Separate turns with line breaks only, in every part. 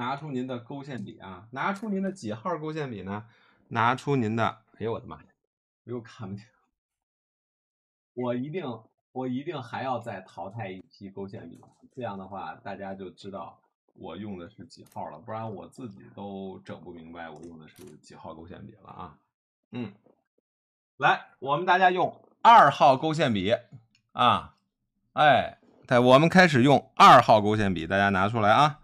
拿出您的勾线笔啊！拿出您的几号勾线笔呢？拿出您的……哎呦我
的妈！呀，我又看不见。我一定，我一定还要再淘汰一批勾线笔，这样的话大家就知道我用的是几号了，不然我自己都整不明白我用的是几号勾线笔了啊！嗯，来，我们大家用二号勾线笔啊！哎，对，我们开始用二号勾线笔，大家拿出来啊！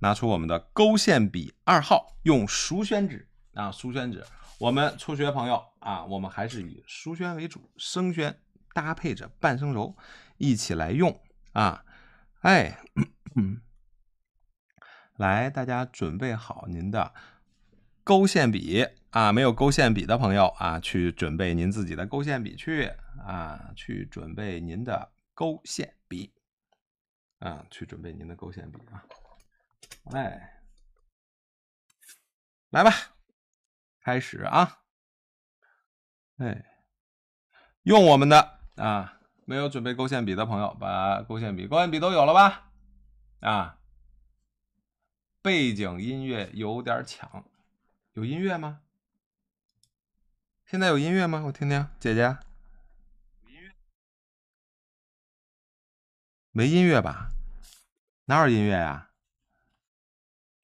拿出我们的勾线笔二号，用熟宣纸啊，熟宣纸。我们初学朋友啊，我们还是以熟宣为主，生宣搭配着半生柔一起来用啊。哎，来，大家准备好您的勾线笔啊。没有勾线笔的朋友啊，去准备您自己的勾线笔去啊，去准备您的勾线笔啊，去准备您的勾线笔啊。
哎，来吧，开始啊！哎，用我们的啊，没有准备勾线笔的朋
友，把勾线笔、勾线笔都有了吧？啊，背景音乐有点抢，有音乐吗？
现在有音乐吗？我听听，姐姐。没音乐吧？哪有音乐呀？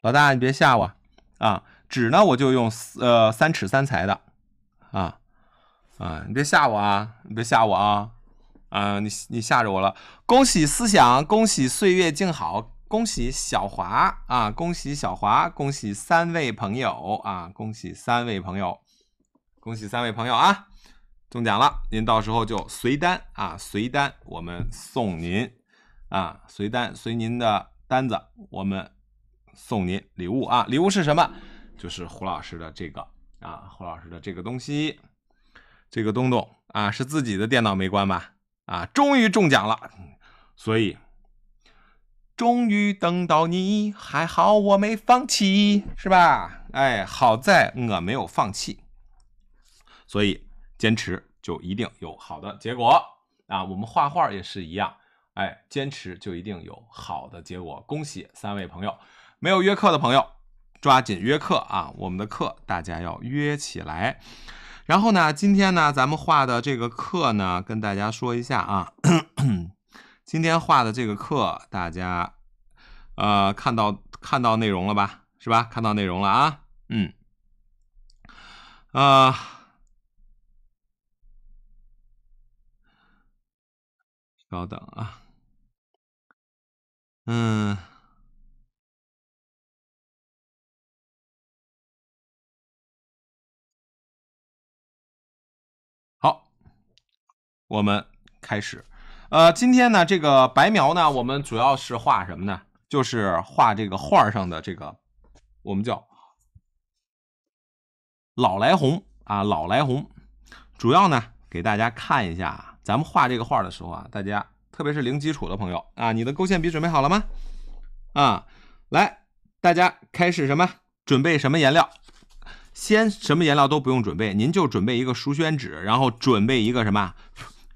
老大，你别吓我啊！纸呢，我就用呃三尺三裁的啊啊！你别吓我啊！你别吓我啊！啊，你你吓着我了！恭喜思想，恭喜岁月静好，恭喜小华啊！恭喜小华，恭喜三位朋友啊！恭喜三位朋友，恭喜三位朋友啊！中奖了，您到时候就随单啊，随单，我们送您啊，随单随您的单子，我们。送您礼物啊！礼物是什么？就是胡老师的这个啊，胡老师的这个东西，这个东东啊，是自己的电脑没关吧？啊，终于中奖了，所以终于等到你，还好我没放弃，是吧？哎，好在我没有放弃，所以坚持就一定有好的结果啊！我们画画也是一样，哎，坚持就一定有好的结果。恭喜三位朋友！没有约课的朋友，抓紧约课啊！我们的课大家要约起来。然后呢，今天呢，咱们画的这个课呢，跟大家说一下啊。今天画的这个课，大家呃，看到看到内容了吧？是吧？看到内容了啊？嗯。啊，
稍等啊。嗯。我们开始，呃，今天呢，
这个白描呢，我们主要是画什么呢？就是画这个画上的这个，我们叫老来红啊，老来红。主要呢，给大家看一下，咱们画这个画的时候啊，大家特别是零基础的朋友啊，你的勾线笔准备好了吗？啊，来，大家开始什么？准备什么颜料？先什么颜料都不用准备，您就准备一个熟宣纸，然后准备一个什么？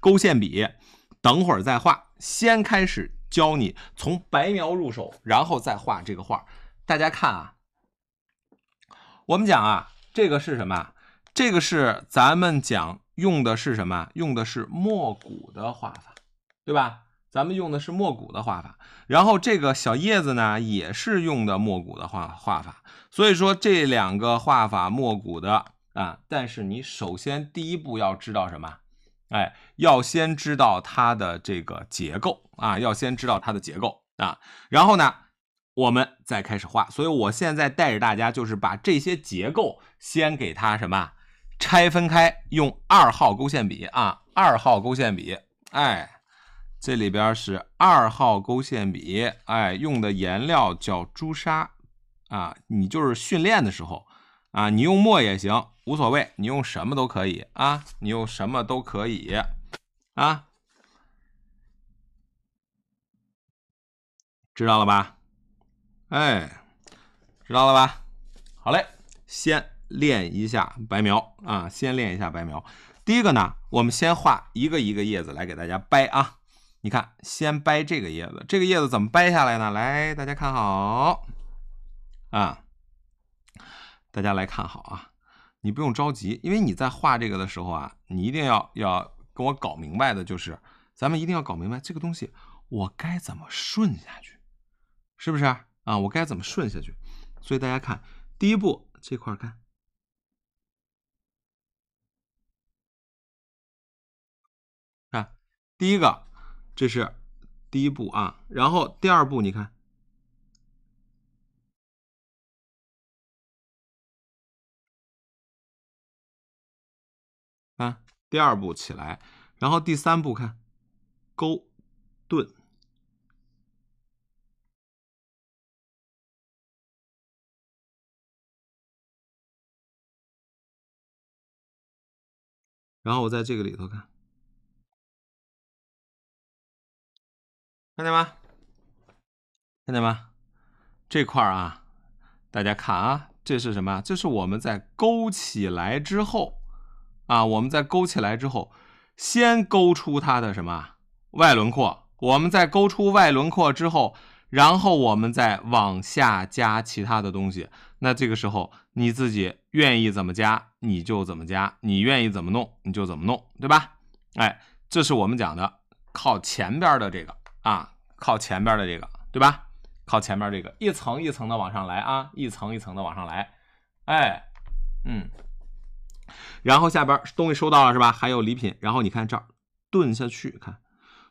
勾线笔，等会儿再画。先开始教你从白描入手，然后再画这个画。大家看啊，我们讲啊，这个是什么？这个是咱们讲用的是什么？用的是墨骨的画法，对吧？咱们用的是墨骨的画法。然后这个小叶子呢，也是用的墨骨的画画法。所以说这两个画法，墨骨的啊。但是你首先第一步要知道什么？哎，要先知道它的这个结构啊，要先知道它的结构啊，然后呢，我们再开始画。所以我现在带着大家，就是把这些结构先给它什么拆分开，用二号勾线笔啊，二号勾线笔。哎，这里边是二号勾线笔，哎，用的颜料叫朱砂啊。你就是训练的时候啊，你用墨也行。无所谓，你用什么都可以啊，你用什么都可以啊，知道了吧？哎，知道了吧？好嘞，先练一下白描啊，先练一下白描。第一个呢，我们先画一个一个叶子来给大家掰啊。你看，先掰这个叶子，这个叶子怎么掰下来呢？来，大家看好啊，大家来看好啊。你不用着急，因为你在画这个的时候啊，你一定要要跟我搞明白的，就是咱们一定要搞明白这个东西，我该怎么顺下去，是不是啊？我该怎么顺下去？所以大家看，第一步这块儿看，
看第一个，这是第一步啊，然后第二步你看。第二步起来，然后第三步看勾顿，然后我在这个里头看，看见吗？看见吗？这块儿啊，
大家看啊，这是什么？这是我们在勾起来之后。啊，我们在勾起来之后，先勾出它的什么外轮廓。我们在勾出外轮廓之后，然后我们再往下加其他的东西。那这个时候你自己愿意怎么加你就怎么加，你愿意怎么弄你就怎么弄，对吧？哎，这是我们讲的靠前边的这个啊，靠前边的这个，对吧？靠前边这个一层一层的往上来啊，一层一层的往上来。哎，嗯。然后下边东西收到了是吧？还有礼品。然后你看这儿，顿下去看。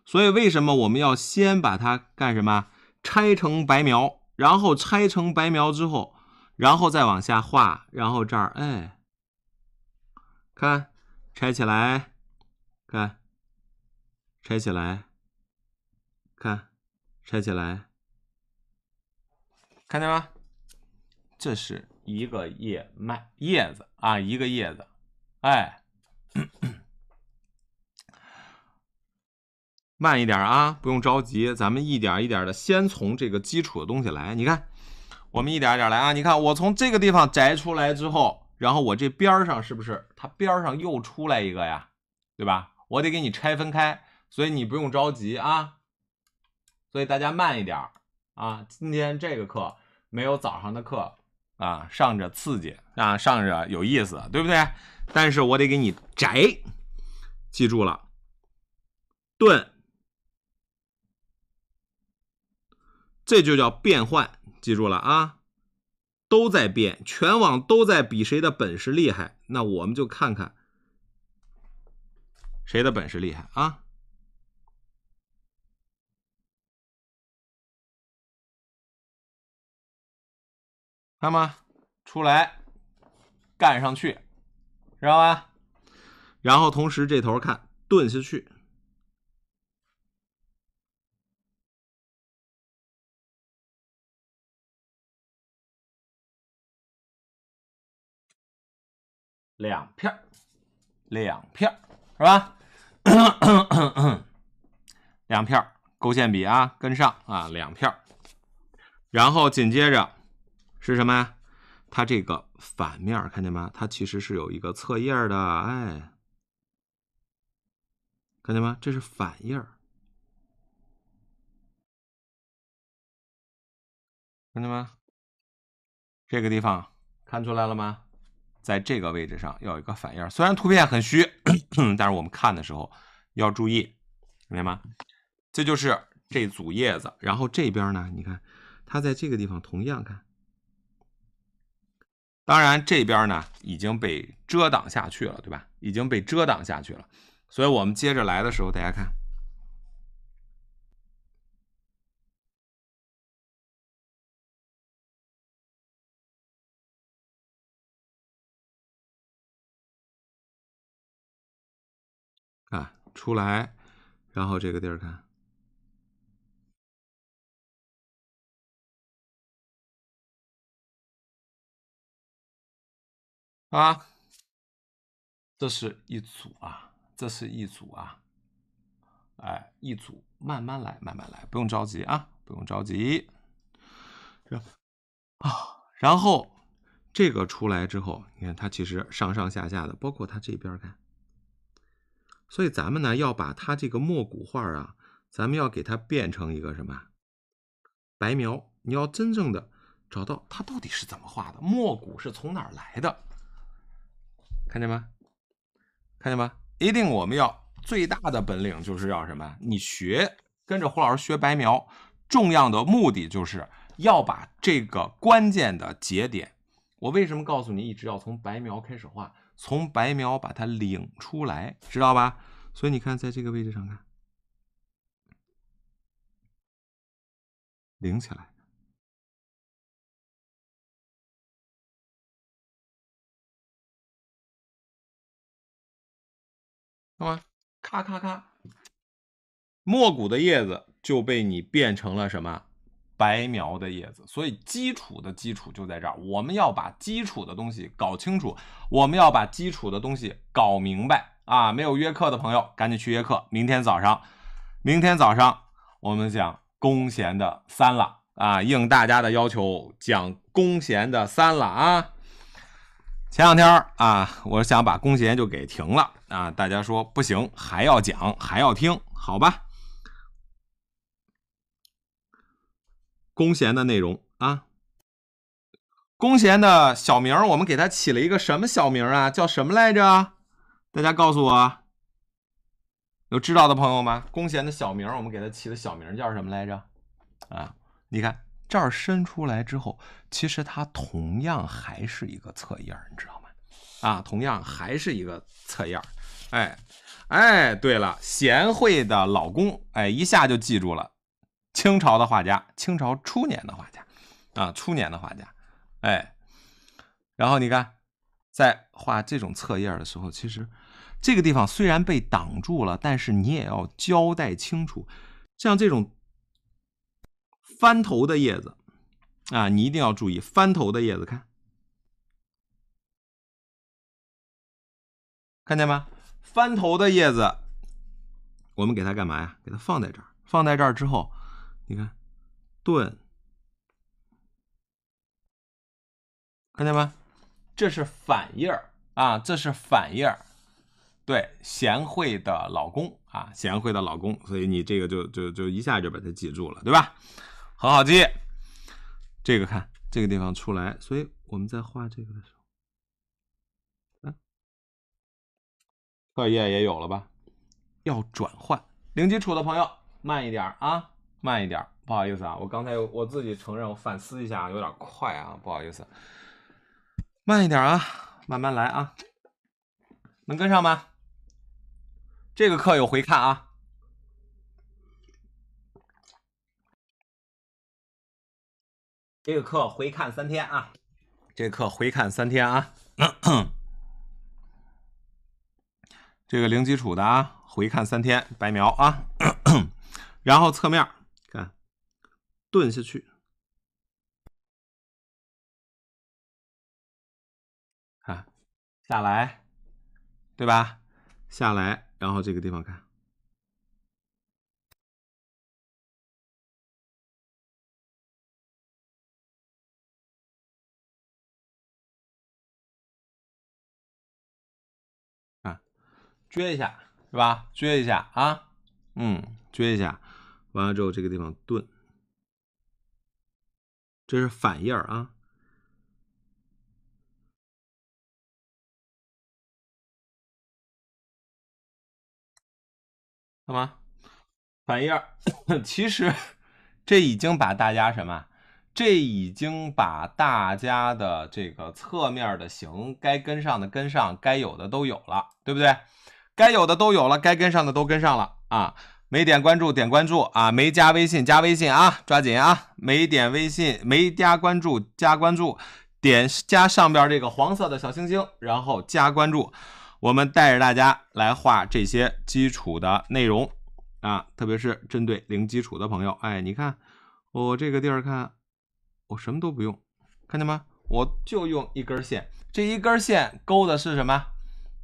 所以为什么我们要先把它干什么？拆成白描。然后拆成白描之后，然后再往下画。然后这儿，哎，看，拆起来，看，拆起来，看，拆起来，看见了吗？这是。一个叶脉叶子啊，一个叶子，哎，慢一点啊，不用着急，咱们一点一点的，先从这个基础的东西来。你看，我们一点一点来啊。你看，我从这个地方摘出来之后，然后我这边上是不是它边上又出来一个呀？对吧？我得给你拆分开，所以你不用着急啊。所以大家慢一点啊。今天这个课没有早上的课。啊，上着刺激啊，上着有意思，对不对？但是我得给你宅，记住了，顿，这就叫变换，记住了啊，都在变，全网都在比谁的本事厉害，那我们就看看
谁的本事厉害啊。看吧，出来干上去，知道吧？然后同时这头看顿下去，两片两片是吧？两片
勾线笔啊，跟上啊，两片然后紧接着。是什么呀？它这个反面看见吗？它其实是有一个侧页的，哎，
看见吗？这是反页儿，看见吗？这个地方看出来了吗？在这个位置上要一个反叶儿。虽然图片
很虚，但是我们看的时候要注意，明白吗？这就是这组叶子，然后这边呢，你看它在这个地方同样看。当然，这边呢已经被遮挡下去了，对吧？已
经被遮挡下去了，所以我们接着来的时候，大家看，啊，出来，然后这个地儿看。啊，这是一组啊，这是一组啊，哎，一组，慢慢来，
慢慢来，不用着急啊，不用着急。啊，然后这个出来之后，你看它其实上上下下的，包括它这边儿看。所以咱们呢，要把它这个墨骨画啊，咱们要给它变成一个什么白描？你要真正的找到它到底是怎么画的，墨骨是从哪儿来的？看见吗？看见吗？一定我们要最大的本领就是要什么？你学跟着胡老师学白描，重要的目的就是要把这个关键的节点。我为什么告诉你一直要从白描开始画？从白描把它领
出来，知道吧？所以你看，在这个位置上看，领起来。啊，咔咔咔，墨谷的叶子
就被你变成了什么白描的叶子？所以，基础的基础就在这儿。我们要把基础的东西搞清楚，我们要把基础的东西搞明白啊！没有约课的朋友，赶紧去约课。明天早上，明天早上我们讲弓弦的三了啊！应大家的要求，讲弓弦的三了啊！前两天啊，我想把弓弦就给停了啊，大家说不行，还要讲，还要听，好吧？弓弦的内容啊，弓弦的小名，我们给它起了一个什么小名啊？叫什么来着？大家告诉我，有知道的朋友吗？弓弦的小名，我们给它起的小名叫什么来着？啊，你看。这儿伸出来之后，其实它同样还是一个侧印儿，你知道吗？啊，同样还是一个侧印儿。哎，哎，对了，贤惠的老公，哎，一下就记住了。清朝的画家，清朝初年的画家，啊，初年的画家。哎，然后你看，在画这种侧页儿的时候，其实这个地方虽然被挡住了，但是你也要交代清楚，像这种。翻头的叶子啊，你一定要注意翻头的叶子，看，看见吗？翻头的叶子，我们给它干嘛呀？给它放在这儿，放在这儿之后，你看，顿。看见吗？这是反叶儿啊，这是反叶儿，对，贤惠的老公啊，贤惠的老公，所以你这个就就就一下就把它记住了，对吧？很好记，这个看这个地方出来，所以我们在画这个的时候，嗯，课业也有了吧？要转换。零基础的朋友，慢一点啊，慢一点。不好意思啊，我刚才我自己承认，我反思一下，有点快啊，不好意思。慢一点啊，慢慢来啊。能跟上吗？
这个课有回看啊。这个课回看三天啊，
这课回看三天啊，这个零基础的啊，回看三天白描啊，然后侧
面看，顿下去，看下来，对吧？下来，然后这个地方看。撅一下是吧？撅一下啊，嗯，撅一下，完了之后这个地方顿，这是反页儿啊，干吗？反页儿，
其实这已经把大家什么？这已经把大家的这个侧面的形该跟上的跟上，该有的都有了，对不对？该有的都有了，该跟上的都跟上了啊！没点关注点关注啊！没加微信加微信啊！抓紧啊！没点微信没加关注加关注，点加上边这个黄色的小星星，然后加关注。我们带着大家来画这些基础的内容啊，特别是针对零基础的朋友。哎，你看我这个地儿看，我什么都不用，看见吗？我就用一根线，这一根线勾的是什么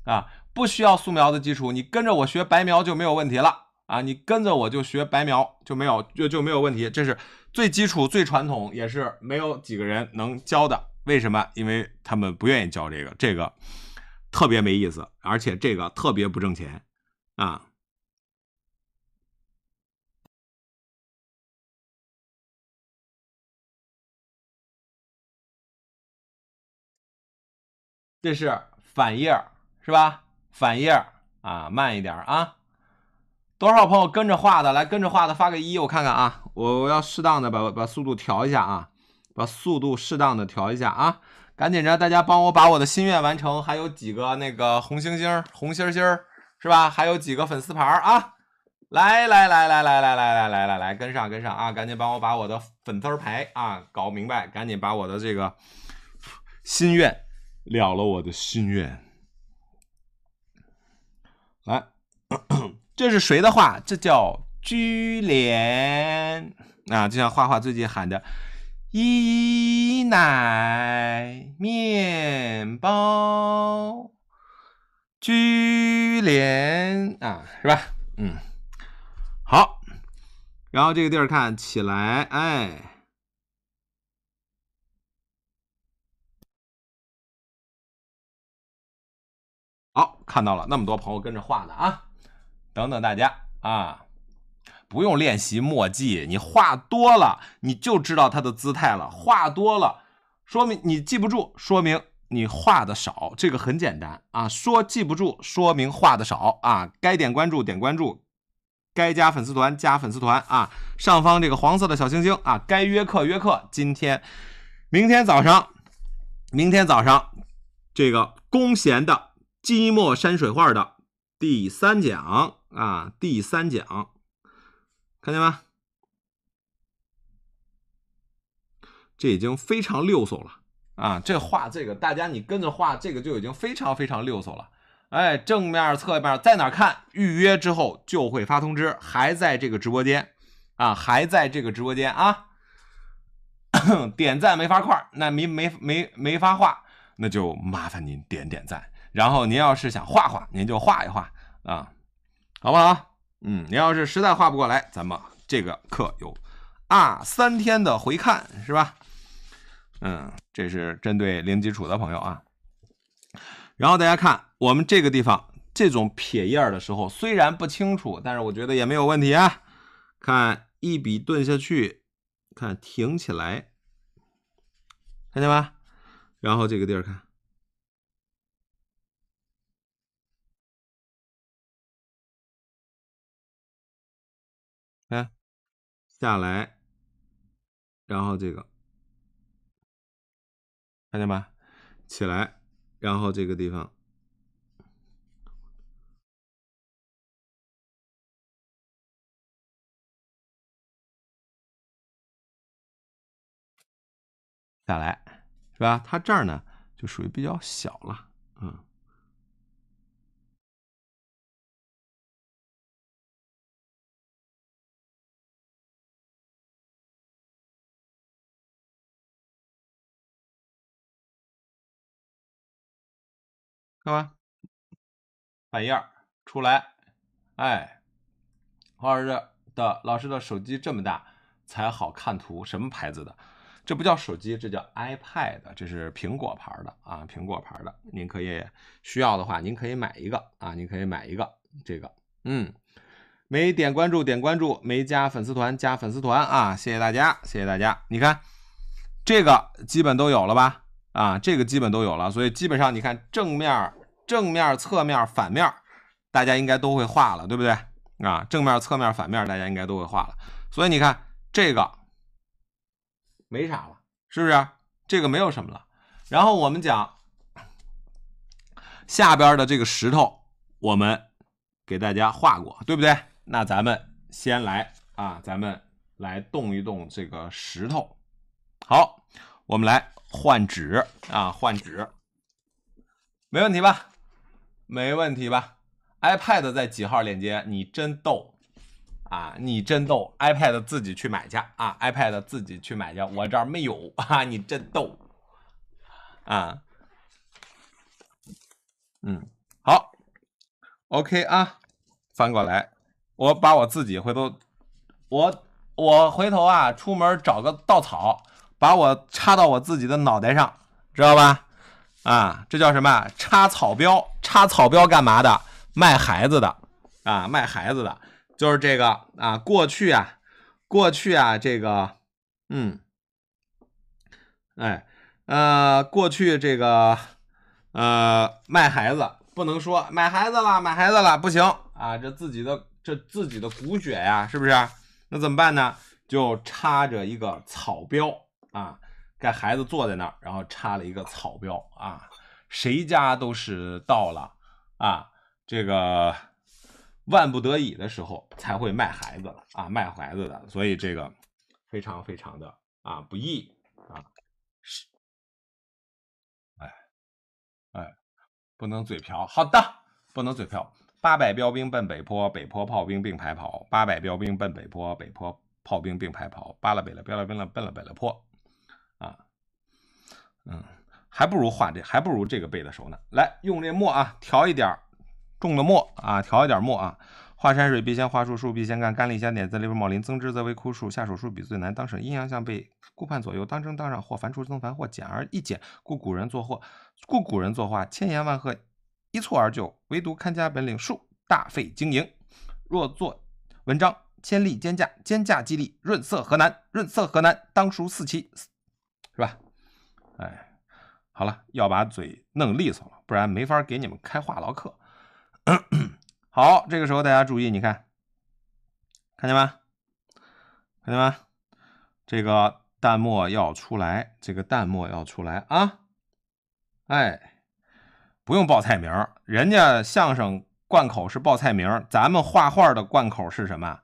啊？不需要素描的基础，你跟着我学白描就没有问题了啊！你跟着我就学白描就没有就就没有问题，这是最基础、最传统，也是没有几个人能教的。为什么？因为他们不愿意教这个，这个特别没意思，而且这个
特别不挣钱啊。这是反页是吧？反
页啊，慢一点啊！多少朋友跟着画的？来跟着画的发个一，我看看啊！我我要适当的把把速度调一下啊，把速度适当的调一下啊！赶紧着，大家帮我把我的心愿完成，还有几个那个红星星、红心心是吧？还有几个粉丝牌啊！来来来来来来来来来来来，跟上跟上啊！赶紧帮我把我的粉丝牌啊搞明白，赶紧把我的这个心愿了了我的心愿。这是谁的话？这叫居连啊，就像画画最近喊的“一奶面包居连”啊，是吧？嗯，好，然后
这个地儿看起来，哎，好，看到了那么
多朋友跟着画的啊。等等大家啊，不用练习墨迹，你画多了你就知道它的姿态了。画多了，说明你记不住，说明你画的少。这个很简单啊，说记不住，说明画的少啊。该点关注点关注，该加粉丝团加粉丝团啊。上方这个黄色的小星星啊，该约课约课。今天、明天早上、明天早上，这个弓弦的积墨山水画的第三讲。啊，第三讲，看见吗？这已经非常溜索了啊！这画这个，大家你跟着画这个，就已经非常非常溜索了。哎，正面、侧面在哪儿看？预约之后就会发通知，还在这个直播间啊，还在这个直播间啊！点赞没法儿，那没没没没发画，那就麻烦您点点赞。然后您要是想画画，您就画一画啊。好不好？嗯，你要是实在画不过来，咱们这个课有啊三天的回看，是吧？嗯，这是针对零基础的朋友啊。然后大家看我们这个地方，这种撇叶儿的时候虽然不清楚，但是我觉得也没有问题啊。看一笔顿下去，看挺起来，看见吗？
然后这个地儿看。看，下来，然后这个，看见吧？起来，然后这个地方，下来，是吧？它这儿呢，就属于比较小了。干嘛？板眼儿出来！哎，黄老师的老师的手机这
么大，才好看图。什么牌子的？这不叫手机，这叫 iPad，这是苹果牌的啊，苹果牌的。您可以需要的话，您可以买一个啊，您可以买一个这个。嗯，没点关注点关注，没加粉丝团加粉丝团啊！谢谢大家，谢谢大家。你看，这个基本都有了吧？啊，这个基本都有了，所以基本上你看正面、正面、侧面、反面，大家应该都会画了，对不对？啊，正面、侧面、反面，大家应该都会画了。所以你看这个没啥了，是不是？这个没有什么了。然后我们讲下边的这个石头，我们给大家画过，对不对？那咱们先来啊，咱们来动一动这个石头。好，我们来。换纸啊，换纸，没问题吧？没问题吧？iPad 在几号链接？你真逗啊！你真逗，iPad 自己去买去啊！iPad 自己去买去，我这儿没有啊！你真逗啊！嗯，好，OK 啊，翻过来，我把我自己回头，我我回头啊，出门找个稻草。把我插到我自己的脑袋上，知道吧？啊，这叫什么？插草标，插草标干嘛的？卖孩子的啊，卖孩子的就是这个啊。过去啊，过去啊，这个，嗯，哎，呃，过去这个呃卖孩子不能说买孩子了，买孩子了不行啊。这自己的这自己的骨血呀，是不是？那怎么办呢？就插着一个草标。啊，该孩子坐在那儿，然后插了一个草标啊。谁家都是到了啊，这个万不得已的时候才会卖孩子了啊，卖孩子的，所以这个非常非常的啊不易啊。是，哎哎，不能嘴瓢，好的，不能嘴瓢。八百标兵奔北坡，北坡炮兵并排跑。八百标兵奔北坡，北坡炮兵并排跑。八了北了，标了兵了，奔了北了坡。嗯，还不如画这，还不如这个背得熟呢。来，用这墨啊，调一点重的墨啊，调一点墨啊。画山水，必先画树，树，必先干干里下点，在里边茂林增枝则为枯树。下手树笔最难，当审阴阳相背，顾盼左右，当争当让，或繁出增繁，或简而易简。故古人作画，故古人作画，千言万壑一蹴而就，唯独看家本领树大费经营。若作文章，千利兼驾，兼驾激励，润色河南，润色河南，当属四奇，是吧？哎，好了，要把嘴弄利索了，不然没法给你们开话唠课。好，这个时候大家注意，你看，看见吗？看见吗？这个淡墨要出来，这个淡墨要出来啊！哎，不用报菜名，人家相声贯口是报菜名，咱们画画的贯口是什么？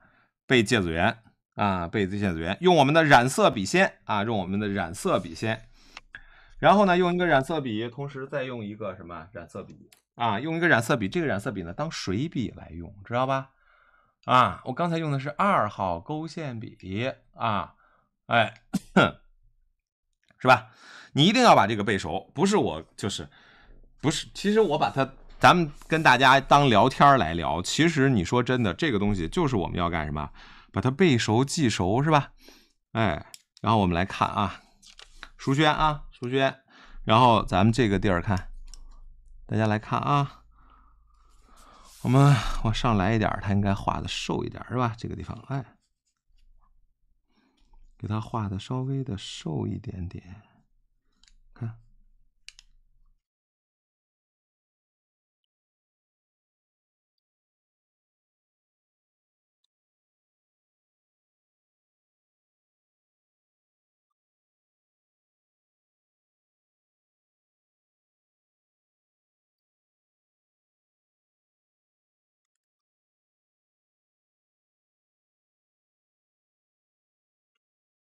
背芥子园啊，背介芥子园，用我们的染色笔仙啊，用我们的染色笔仙然后呢，用一个染色笔，同时再用一个什么染色笔啊？用一个染色笔，这个染色笔呢当水笔来用，知道吧？啊，我刚才用的是二号勾线笔啊，哎，是吧？你一定要把这个背熟，不是我就是不是。其实我把它，咱们跟大家当聊天来聊。其实你说真的，这个东西就是我们要干什么，把它背熟记熟是吧？哎，然后我们来看啊，淑娟啊。同学，然后咱们这个地儿看，大家来看啊，我们往上来一点，它应该画的瘦一点是吧？这个地方，哎，
给它画的稍微的瘦一点点。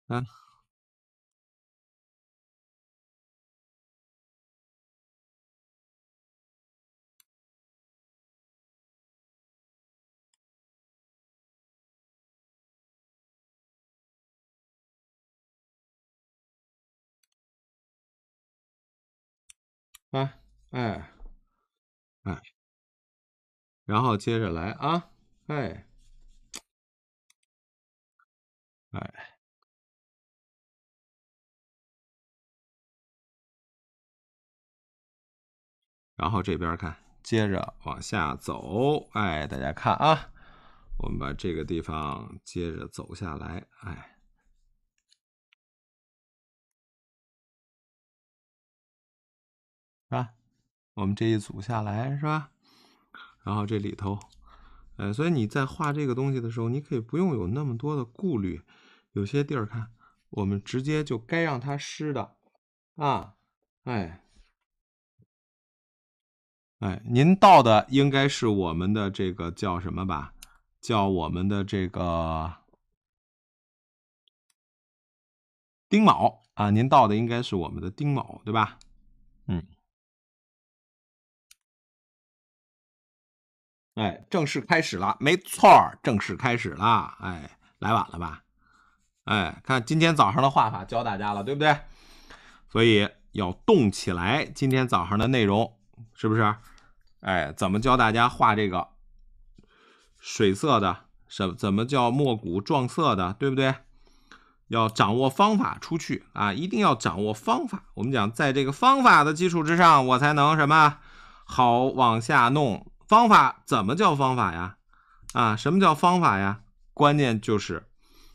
啊！啊！哎！哎！然后接着来啊！哎！哎！然后这边看，接着往下走，哎，大家看啊，我们把这个地方接着走下来，哎，是吧？我们这一组下来，是吧？然后
这里头，呃，所以你在画这个东西的时候，你可以不用有那么多的顾虑，有些地儿看，我们直接就该让它湿的，啊，哎。哎，您到的应该是我们的这个叫什么吧？叫我们的这个
丁卯啊，您到的应该是我们的丁卯，对吧？嗯。哎，正式开始了，没错正式开始了。哎，来晚了吧？
哎，看今天早上的画法教大家了，对不对？所以要动起来，今天早上的内容是不是？哎，怎么教大家画这个水色的？什怎么叫墨骨撞色的？对不对？要掌握方法出去啊！一定要掌握方法。我们讲，在这个方法的基础之上，我才能什么好往下弄。方法怎么叫方法呀？啊，什么叫方法呀？关键就是，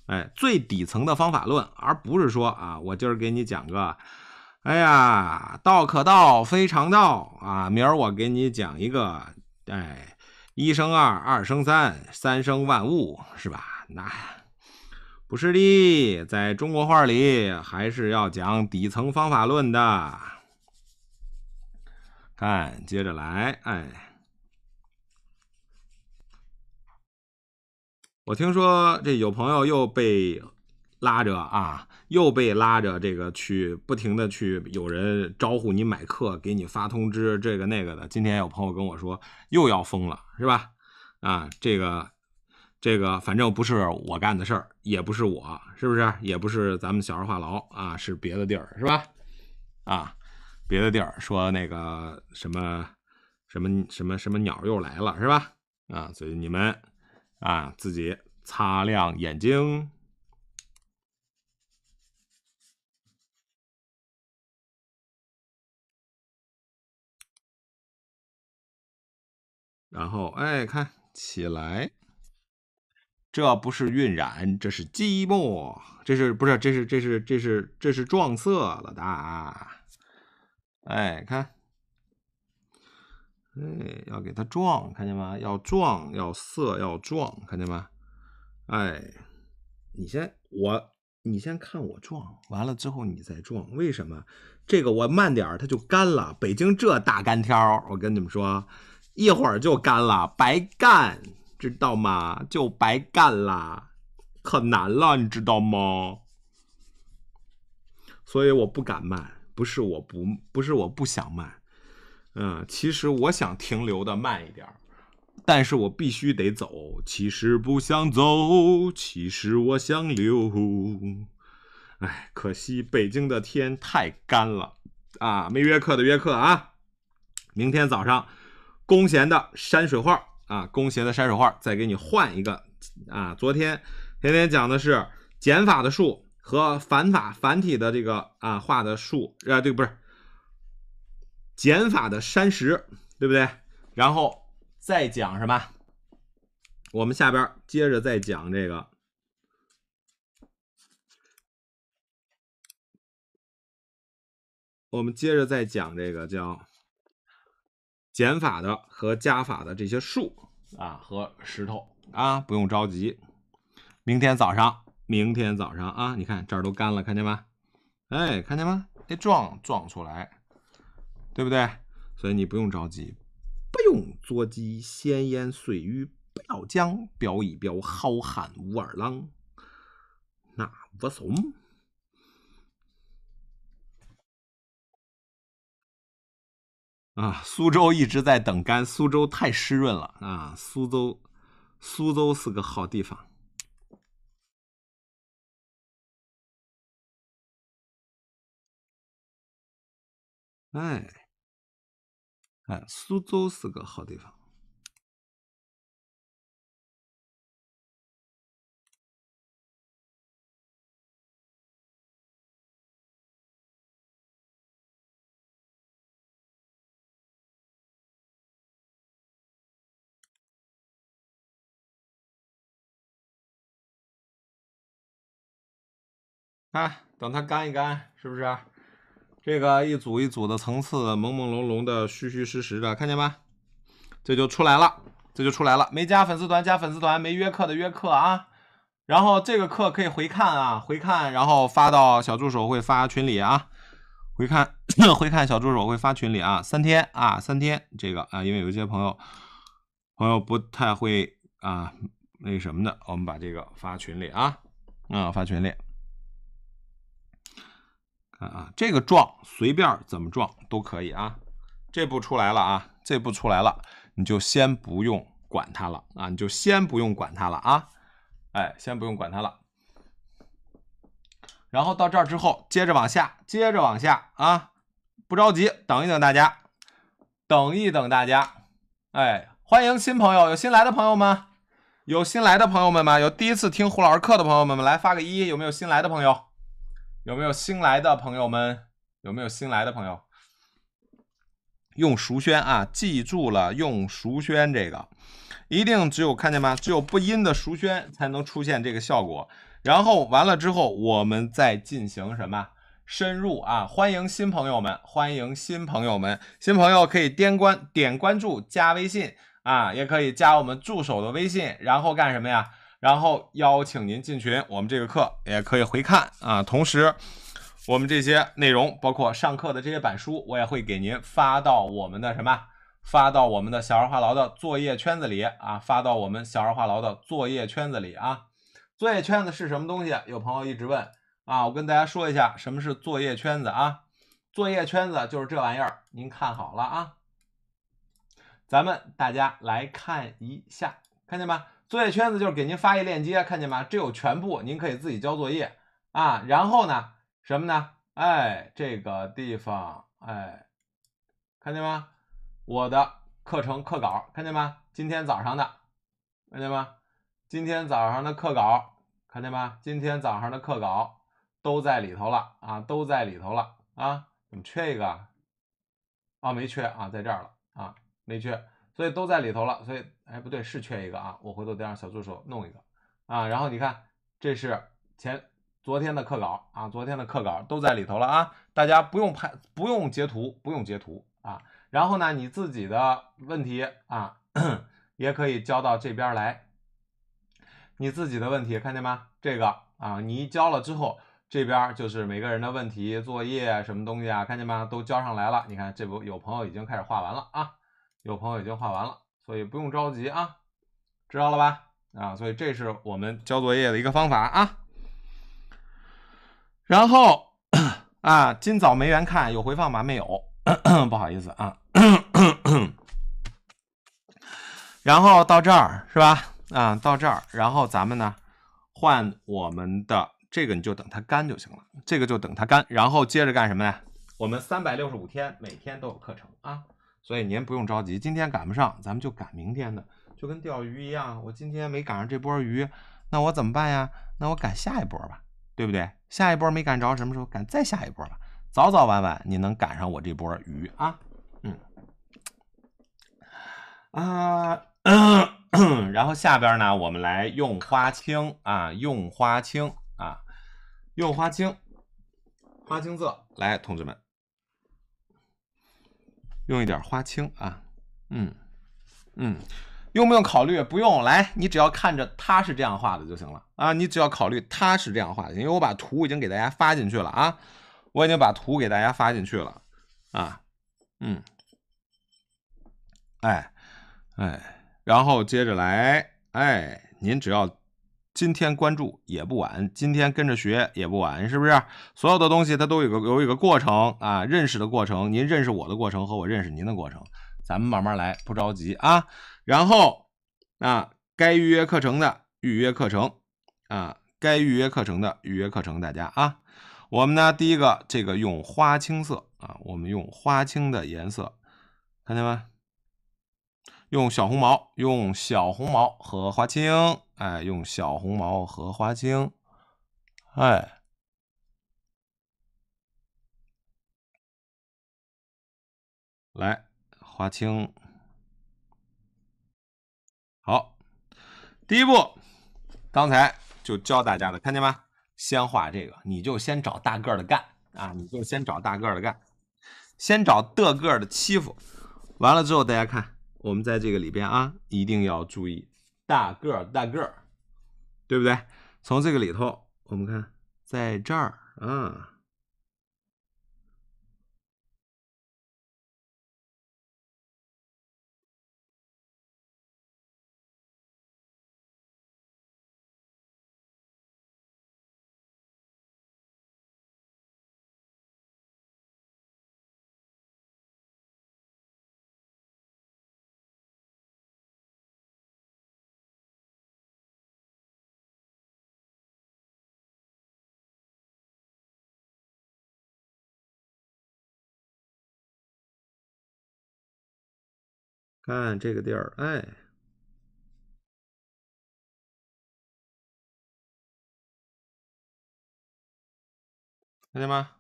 哎，最底层的方法论，而不是说啊，我今儿给你讲个。哎呀，道可道，非常道啊！明儿我给你讲一个，哎，一生二，二生三，三生万物，是吧？那不是的，在中国话里还是要讲底层方法论的。看，接着来，哎，我听说这有朋友又被。拉着啊，又被拉着这个去，不停的去，有人招呼你买课，给你发通知，这个那个的。今天有朋友跟我说，又要封了，是吧？啊，这个这个，反正不是我干的事儿，也不是我，是不是？也不是咱们小儿话痨啊，是别的地儿，是吧？啊，别的地儿说那个什么什么什么什么鸟又来了，是吧？啊，所以你们啊，自己擦亮眼睛。
然后，哎，看起来这不是晕染，这是积
墨，这是不是？这是，这是，这是，这是撞色了的。哎，看，哎，要给它撞，看见吗？要撞，要色，要撞，看见吗？哎，你先，我，你先看我撞完了之后，你再撞。为什么？这个我慢点儿，它就干了。北京这大干挑，我跟你们说。一会儿就干了，白干，知道吗？就白干了，可难了，你知道吗？所以我不敢卖，不是我不，不是我不想卖，嗯，其实我想停留的慢一点，但是我必须得走。其实不想走，其实我想留。哎，可惜北京的天太干了啊！没约课的约课啊，明天早上。弓弦的山水画啊，弓弦的山水画，再给你换一个啊！昨天，天天讲的是减法的数和繁法繁体的这个啊画的数啊对，不是减法的山石，对不对？然后再讲什么？我们下边接着再讲这个，
我们接着再讲这个叫。减法的和加法的这些数
啊和石头啊，不用着急，明天早上，明天早上啊，你看这儿都干了，看见吗？哎，看见吗？得撞撞出来，对不对？所以你不用着急，不用着急，闲言碎语不要讲，彪一彪，好汉无二郎，那不怂。啊，苏州一直在等干，苏州太湿润了
啊！苏州，苏州是个好地方，哎，哎，苏州是个好地方。啊，等它干一干，是不是？这个一组一
组的层次，朦朦胧胧的，虚虚实实的，看见吗？这就出来了，这就出来了。没加粉丝团，加粉丝团；没约课的，约课啊。然后这个课可以回看啊，回看，然后发到小助手会发群里啊。回看，回看，小助手会发群里啊。三天啊，三天，这个啊，因为有一些朋友朋友不太会啊，那什么的，我们把这个发群里啊，啊，发群里。啊，这个撞随便怎么撞都可以啊，这步出来了啊，这步出来了，你就先不用管它了啊，你就先不用管它了啊，哎，先不用管它了。然后到这儿之后，接着往下，接着往下啊，不着急，等一等大家，等一等大家。哎，欢迎新朋友，有新来的朋友们，有新来的朋友们吗？有第一次听胡老师课的朋友们，来发个一，有没有新来的朋友？有没有新来的朋友们？有没有新来的朋友？用熟宣啊，记住了，用熟宣这个，一定只有看见吗？只有不阴的熟宣才能出现这个效果。然后完了之后，我们再进行什么深入啊？欢迎新朋友们，欢迎新朋友们，新朋友可以点关点关注，加微信啊，也可以加我们助手的微信，然后干什么呀？然后邀请您进群，我们这个课也可以回看啊。同时，我们这些内容，包括上课的这些板书，我也会给您发到我们的什么？发到我们的小儿话痨的作业圈子里啊！发到我们小儿话痨的作业圈子里啊！作业圈子是什么东西？有朋友一直问啊，我跟大家说一下什么是作业圈子啊？作业圈子就是这玩意儿，您看好了啊！咱们大家来看一下，看见吗？作业圈子就是给您发一链接，看见吗？这有全部，您可以自己交作业啊。然后呢，什么呢？哎，这个地方，哎，看见吗？我的课程课稿，看见吗？今天早上的，看见吗？今天早上的课稿，看见吗？今天早上的课稿都在里头了啊，都在里头了啊。你缺一个啊？没缺啊，在这儿了啊，没缺。所以都在里头了，所以哎不对，是缺一个啊，我回头得让小助手弄一个啊。然后你看，这是前昨天的课稿啊，昨天的课稿都在里头了啊。大家不用拍，不用截图，不用截图啊。然后呢，你自己的问题啊，也可以交到这边来。你自己的问题看见吗？这个啊，你一交了之后，这边就是每个人的问题、作业什么东西啊，看见吗？都交上来了。你看这不有朋友已经开始画完了啊。有朋友已经画完了，所以不用着急啊，知道了吧？啊，所以这是我们交作业的一个方法啊。然后啊，今早没缘看有回放吗？没有，不好意思啊。然后到这儿是吧？啊，到这儿，然后咱们呢，换我们的这个，你就等它干就行了，这个就等它干，然后接着干什么呀？我们三百六十五天，每天都有课程啊。所以您不用着急，今天赶不上，咱们就赶明天的，就跟钓鱼一样，我今天没赶上这波鱼，那我怎么办呀？那我赶下一波吧，对不对？下一波没赶着，什么时候赶再下一波吧？早早晚晚你能赶上我这波鱼啊？嗯，啊，然后下边呢，我们来用花青啊，用花青啊，用花青，花青色，来，同志们。用一点花青啊，嗯嗯，用不用考虑？不用来，你只要看着它是这样画的就行了啊。你只要考虑它是这样画的，因为我把图已经给大家发进去了啊，我已经把图给大家发进去了啊，嗯，哎哎，然后接着来，哎，您只要。今天关注也不晚，今天跟着学也不晚，是不是？所有的东西它都有个有一个过程啊，认识的过程，您认识我的过程和我认识您的过程，咱们慢慢来，不着急啊。然后啊，该预约课程的预约课程啊，该预约课程的预约课程，大家啊，我们呢，第一个这个用花青色啊，我们用花青的颜色，看见吗？用小红毛，用小红毛和花青。哎，用小红毛和花青，
哎，来，花青，
好，第一步，刚才就教大家的，看见吗？先画这个，你就先找大个的干啊，你就先找大个的干，先找的个的欺负，完了之后，大家看，我们在这个里边啊，一定要注意。大个儿，大个儿，对不对？从这个里头，我们
看，在这儿啊。看这个地儿，哎，看见吗？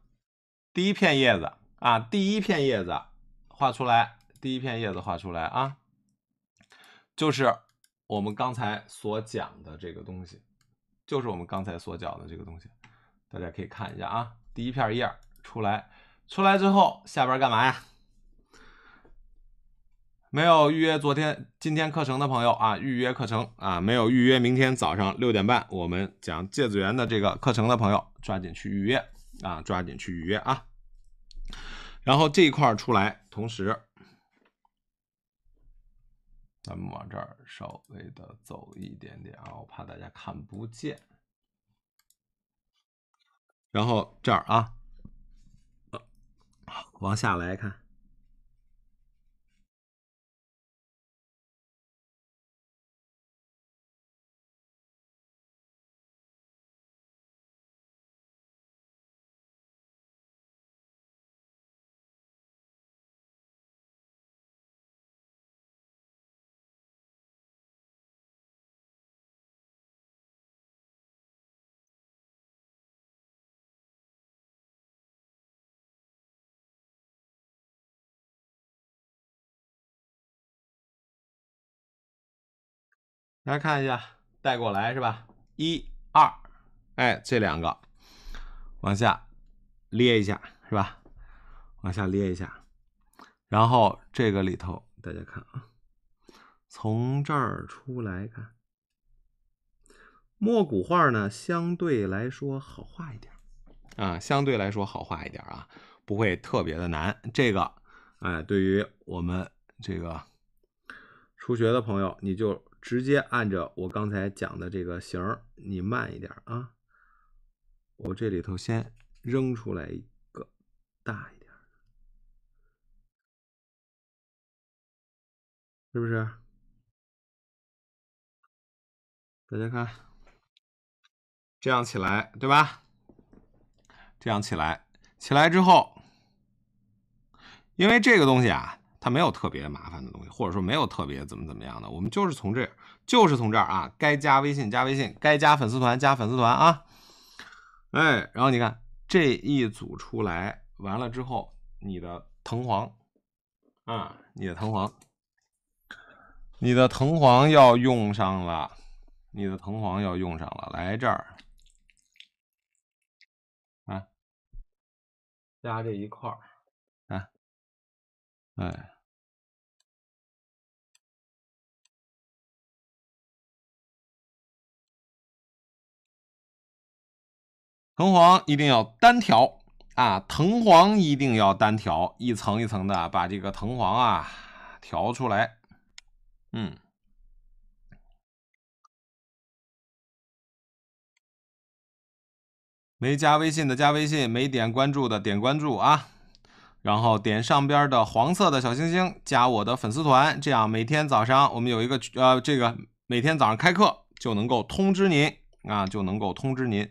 第一片叶子啊，第一
片叶子画出来，第一片叶子画出来啊，就是我们刚才所讲的这个东西，就是我们刚才所讲的这个东西，大家可以看一下啊，第一片叶出来，出来之后下边干嘛呀？没有预约昨天、今天课程的朋友啊，预约课程啊！没有预约明天早上六点半我们讲芥子园的这个课程的朋友，抓紧去预约啊！抓紧去预约啊！然后这一块出来，同时咱们往这儿稍微的走一点点啊，我怕大家看不见。
然后这儿啊，往下来看。来看一下，带过来是吧？一、二，哎，这两
个往下咧一下是吧？往下咧一下，然后这个里头大家看啊，从这儿出来看，墨古画呢相对来说好画一点啊，相对来说好画一点啊，不会特别的难。这个，哎，对于我们这个初学的朋友，你就。直接按着我刚才讲的这个形儿，你慢一点啊。
我这里头先扔出来一个大一点的，是不是？大家看，这样起来，对吧？这样起来，起来之后，
因为这个东西啊。它没有特别麻烦的东西，或者说没有特别怎么怎么样的，我们就是从这，就是从这儿啊，该加微信加微信，该加粉丝团加粉丝团啊，哎，然后你看这一组出来完了之后，你的藤黄啊，你的藤黄，你的藤黄要用上了，你的藤黄要用上了，来这儿
啊，加这一块儿啊，哎。藤黄一定要单挑啊！藤黄一定要单挑，一层一层的把这个藤黄啊调出来。嗯，没加微信的加微信，没点关注的点关注啊，然后点
上边的黄色的小星星，加我的粉丝团，这样每天早上我们有一个呃，这个每天早上开课就能够通知您啊，就能够通知您。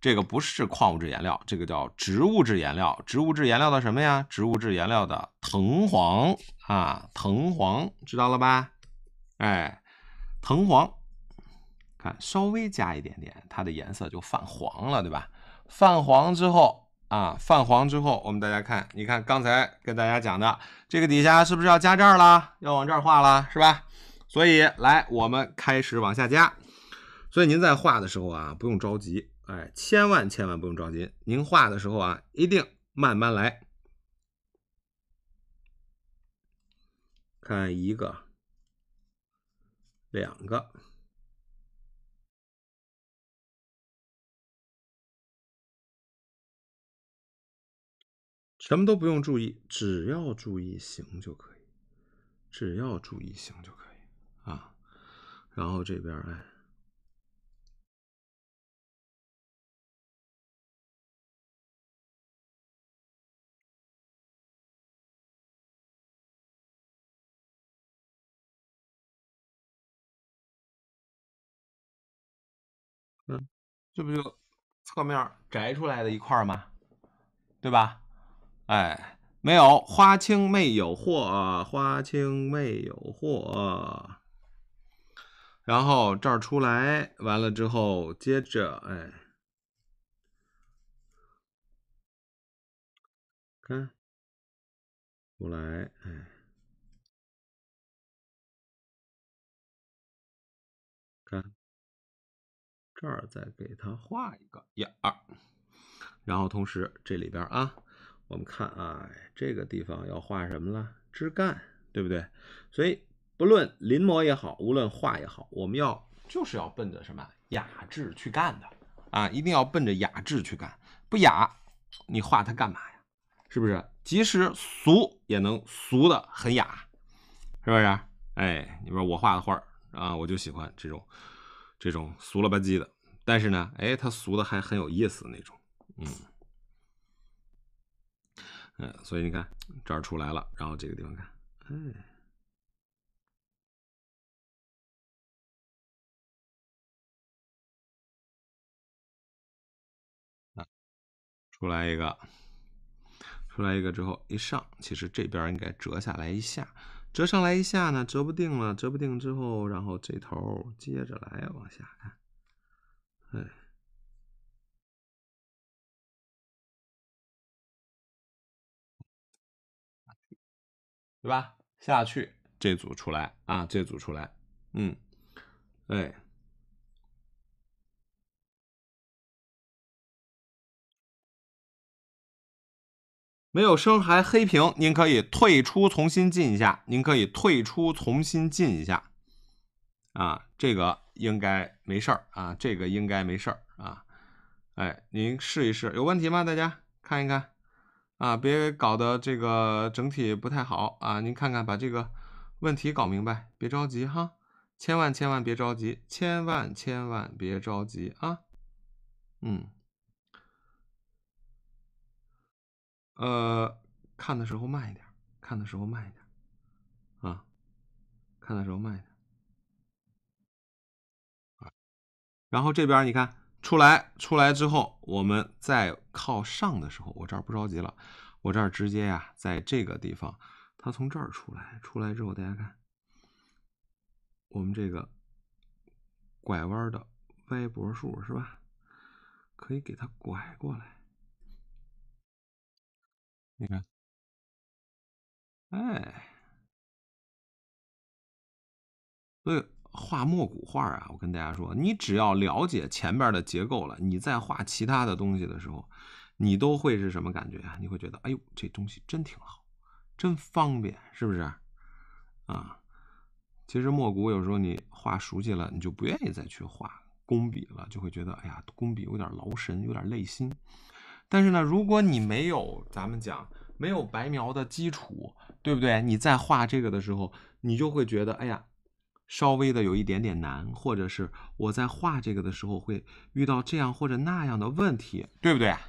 这个不是矿物质颜料，这个叫植物质颜料。植物质颜料的什么呀？植物质颜料的藤黄啊，藤黄知道了吧？哎，藤黄，看稍微加一点点，它的颜色就泛黄了，对吧？泛黄之后啊，泛黄之后，我们大家看，你看刚才跟大家讲的这个底下是不是要加这儿了？要往这儿画了，是吧？所以来，我们开始往下加。所以您在画的时候啊，不用着急。哎，千万千万不用着急。您画的时候啊，一定慢慢来。
看一个，两个，什么都不用注意，只要注意形就可以，只要注意形就可以啊。然后这边哎。这不就侧面摘出来的一块吗？对吧？哎，没有
花青没有货，花青没有货。然后这儿出来完了之后，接着哎，
看过来哎，看。这儿再给它画一个眼
儿，然后同时这里边啊，我们看啊，这个地方要画什么了？枝干，对不对？所以不论临摹也好，无论画也好，我们要就是要奔着什么雅致去干的啊！一定要奔着雅致去干，不雅你画它干嘛呀？是不是？即使俗也能俗的很雅，是不是？哎，你说我画的画啊，我就喜欢这种。这种俗了吧唧的，但是呢，哎，它俗的还很有意思那种，嗯嗯，所以你看这儿
出来了，然后这个地方看，哎，出来一个，出来一个之后一上，其
实这边应该折下来一下。折上来一下呢，折不定了，折不定之后，然后
这头接着来往下看，哎，对吧？下去，这组出来啊，这组出来，嗯，哎。没有声还黑屏，您
可以退出重新进一下。您可以退出重新进一下，啊，这个应该没事儿啊，这个应该没事儿啊。哎，您试一试，有问题吗？大家看一看，啊，别搞得这个整体不太好啊。您看看把这个问题搞明白，别着急哈，千万千万别着急，千万千万别着急啊。嗯。呃，看的时候慢一点，看的时候慢一点，啊，看的时候慢一点，啊，然后这边你看出来，出来之后，我们在靠上的时候，我这儿不着急了，我这儿直接呀，在这个地方，它从这儿出来，出来之后，大家看，我们这个
拐弯的歪脖树是吧，可以给它拐过来。你看，哎，所以
画墨骨画啊，我跟大家说，你只要了解前边的结构了，你在画其他的东西的时候，你都会是什么感觉啊？你会觉得，哎呦，这东西真挺好，真方便，是不是？啊，其实墨骨有时候你画熟悉了，你就不愿意再去画工笔了，就会觉得，哎呀，工笔有点劳神，有点累心。但是呢，如果你没有咱们讲没有白描的基础，对不对？你在画这个的时候，你就会觉得，哎呀，稍微的有一点点难，或者是我在画这个的时候会遇到这样或者那样的问题，对不对啊？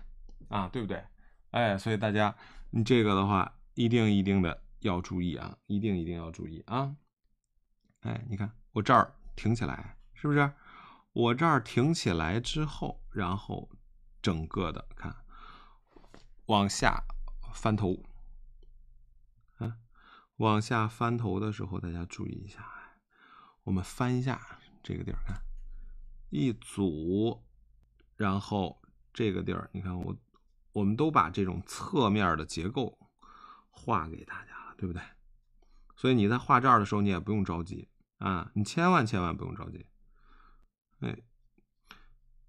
啊，对不对？哎，所以大家你这个的话，一定一定的要注意啊，一定一定要注意啊！哎，你看我这儿挺起来，是不是？我这儿挺起来之后，然后整个的看。往下翻头，嗯，往下翻头的时候，大家注意一下。我们翻一下这个地儿，看一组，然后这个地儿，你看我，我们都把这种侧面的结构画给大家了，对不对？所以你在画这儿的时候，你也不用着急啊，你千万千万不用着急。哎。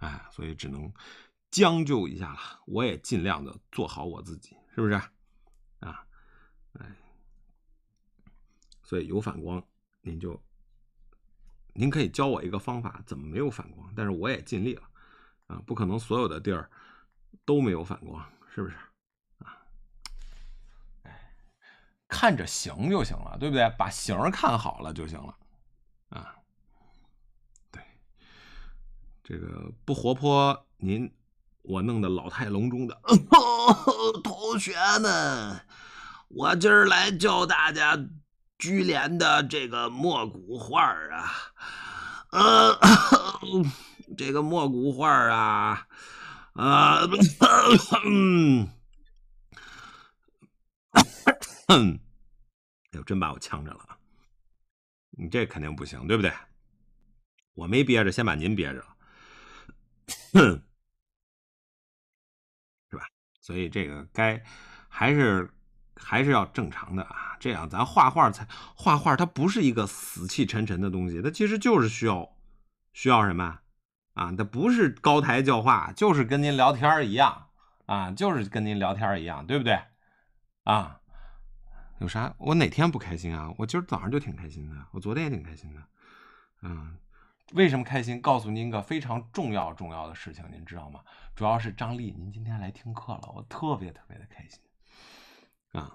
哎，所以只能将就一下了。我也尽量的做好我自己，是不是啊？哎，所以有反光，您就您可以教我一个方法，怎么没有反光？但是我也尽力了啊，不可能所有的地儿都没有反光，是不是啊？看着形就行了，对不对？把形看好了就行了。这个不活泼，您我弄得老态龙钟的。同学们，我今儿来教大家居连的这个墨骨画啊，呃，这个墨骨画啊，啊，嗯，哎呦，真把我呛着了！你这肯定不行，对不对？我没憋着，先把您憋着了。哼，是吧？所以这个该还是还是要正常的啊。这样咱画画才画画，它不是一个死气沉沉的东西，它其实就是需要需要什么啊？它不是高台教化，就是跟您聊天一样啊，就是跟您聊天一样，对不对啊？有啥？我哪天不开心啊？我今儿早上就挺开心的，我昨天也挺开心的，嗯。为什么开心？告诉您一个非常重要重要的事情，您知道吗？主要是张丽，您今
天来听课了，我特别特别的开心，啊，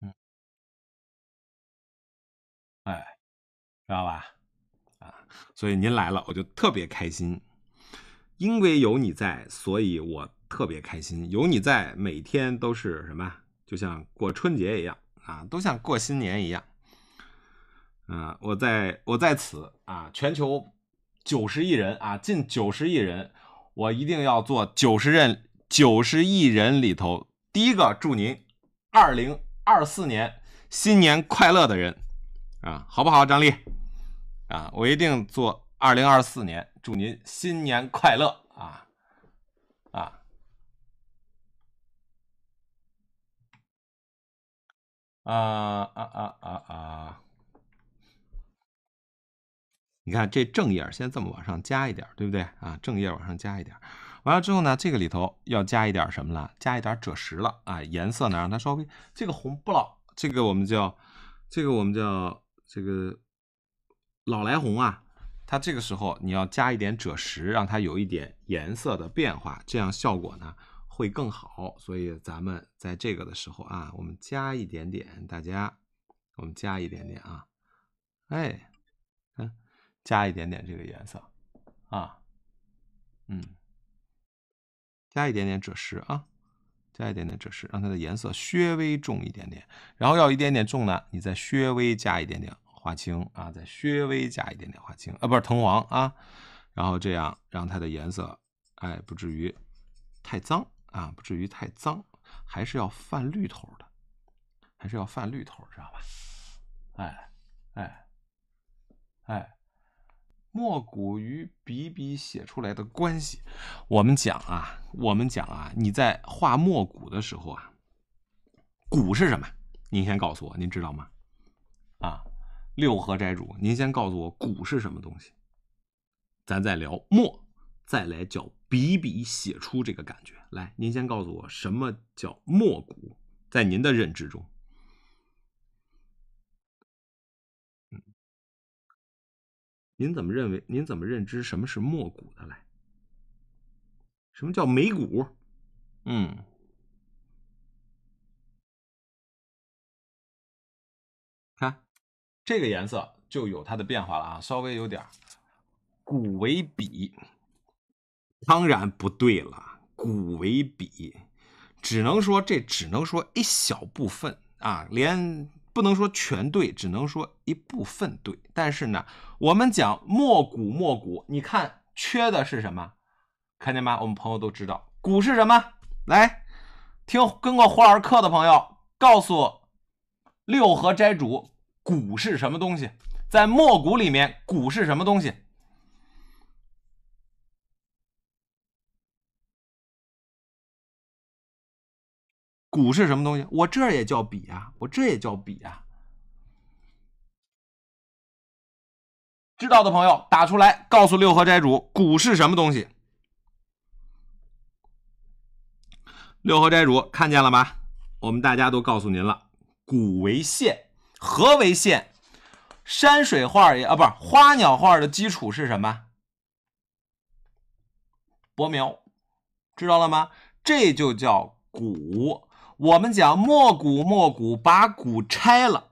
嗯，哎，知道吧？啊，所以您来了，我就特别开心，因为有你在，所
以我特别开心。有你在，每天都是什么？就像过春节一样啊，都像过新年一样。啊，我在我在此啊，全球九十亿人啊，近九十亿人，我一定要做九十任九十亿人里头第一个祝您二零二四年新年快乐的人啊，好不好，张丽？啊，我一定做二零二四年祝您新年快乐啊啊
啊啊啊！
你看这正页先这么往上加一点，对不对啊？正页往上加一点，完了之后呢，这个里头要加一点什么了？加一点赭石了啊，颜色呢让它稍微这个红不老，这个我们叫这个我们叫这个老来红啊。它这个时候你要加一点赭石，让它有一点颜色的变化，这样效果呢会更好。所以咱们在这个的时候啊，我们加一点点，大家我们加一点点啊，哎。加一点点这个颜色啊，嗯，加一点点赭石啊，加一点点赭石，让它的颜色稍微重一点点。然后要一点点重呢，你再稍微加一点点花青啊，再稍微加一点点花青啊，不是藤黄啊。然后这样让它的颜色，哎，不至于太脏啊，不至于太脏，还是要泛绿头的，还是要泛绿头，知道吧？哎，哎，哎。墨骨与笔笔写出来的关系，我们讲啊，我们讲啊，你在画墨骨的时候啊，骨是什么？您先告诉我，您知道吗？啊，六合斋主，您先告诉我骨是什么东西，咱再聊墨，再来叫笔笔写出这个感觉来。您先告诉我什么叫墨骨，在您的认知中。
您怎么认为？您怎么认知什么是墨骨的来？什么叫眉骨？嗯，看这个颜色就有它的变化了啊，稍微
有点儿。骨为笔，当然不对了。骨为笔，只能说这只能说一小部分啊，连。不能说全对，只能说一部分对。但是呢，我们讲莫古莫古，你看缺的是什么？看见吗？我们朋友都知道，古是什么？来听跟过胡老师课的朋友告诉六合斋主，古是什么东西？在莫古里面，古是
什么东西？谷是什么东西？我这也叫笔啊！我这也叫笔啊！知
道的朋友打出来，告诉六合斋主：谷是什么东西？六合斋主看见了吗？我们大家都告诉您了，谷为线，何为线？山水画也啊，不是花鸟画的基础是什么？薄描，知道了吗？这就叫谷。我们讲没骨，没骨，把骨拆了，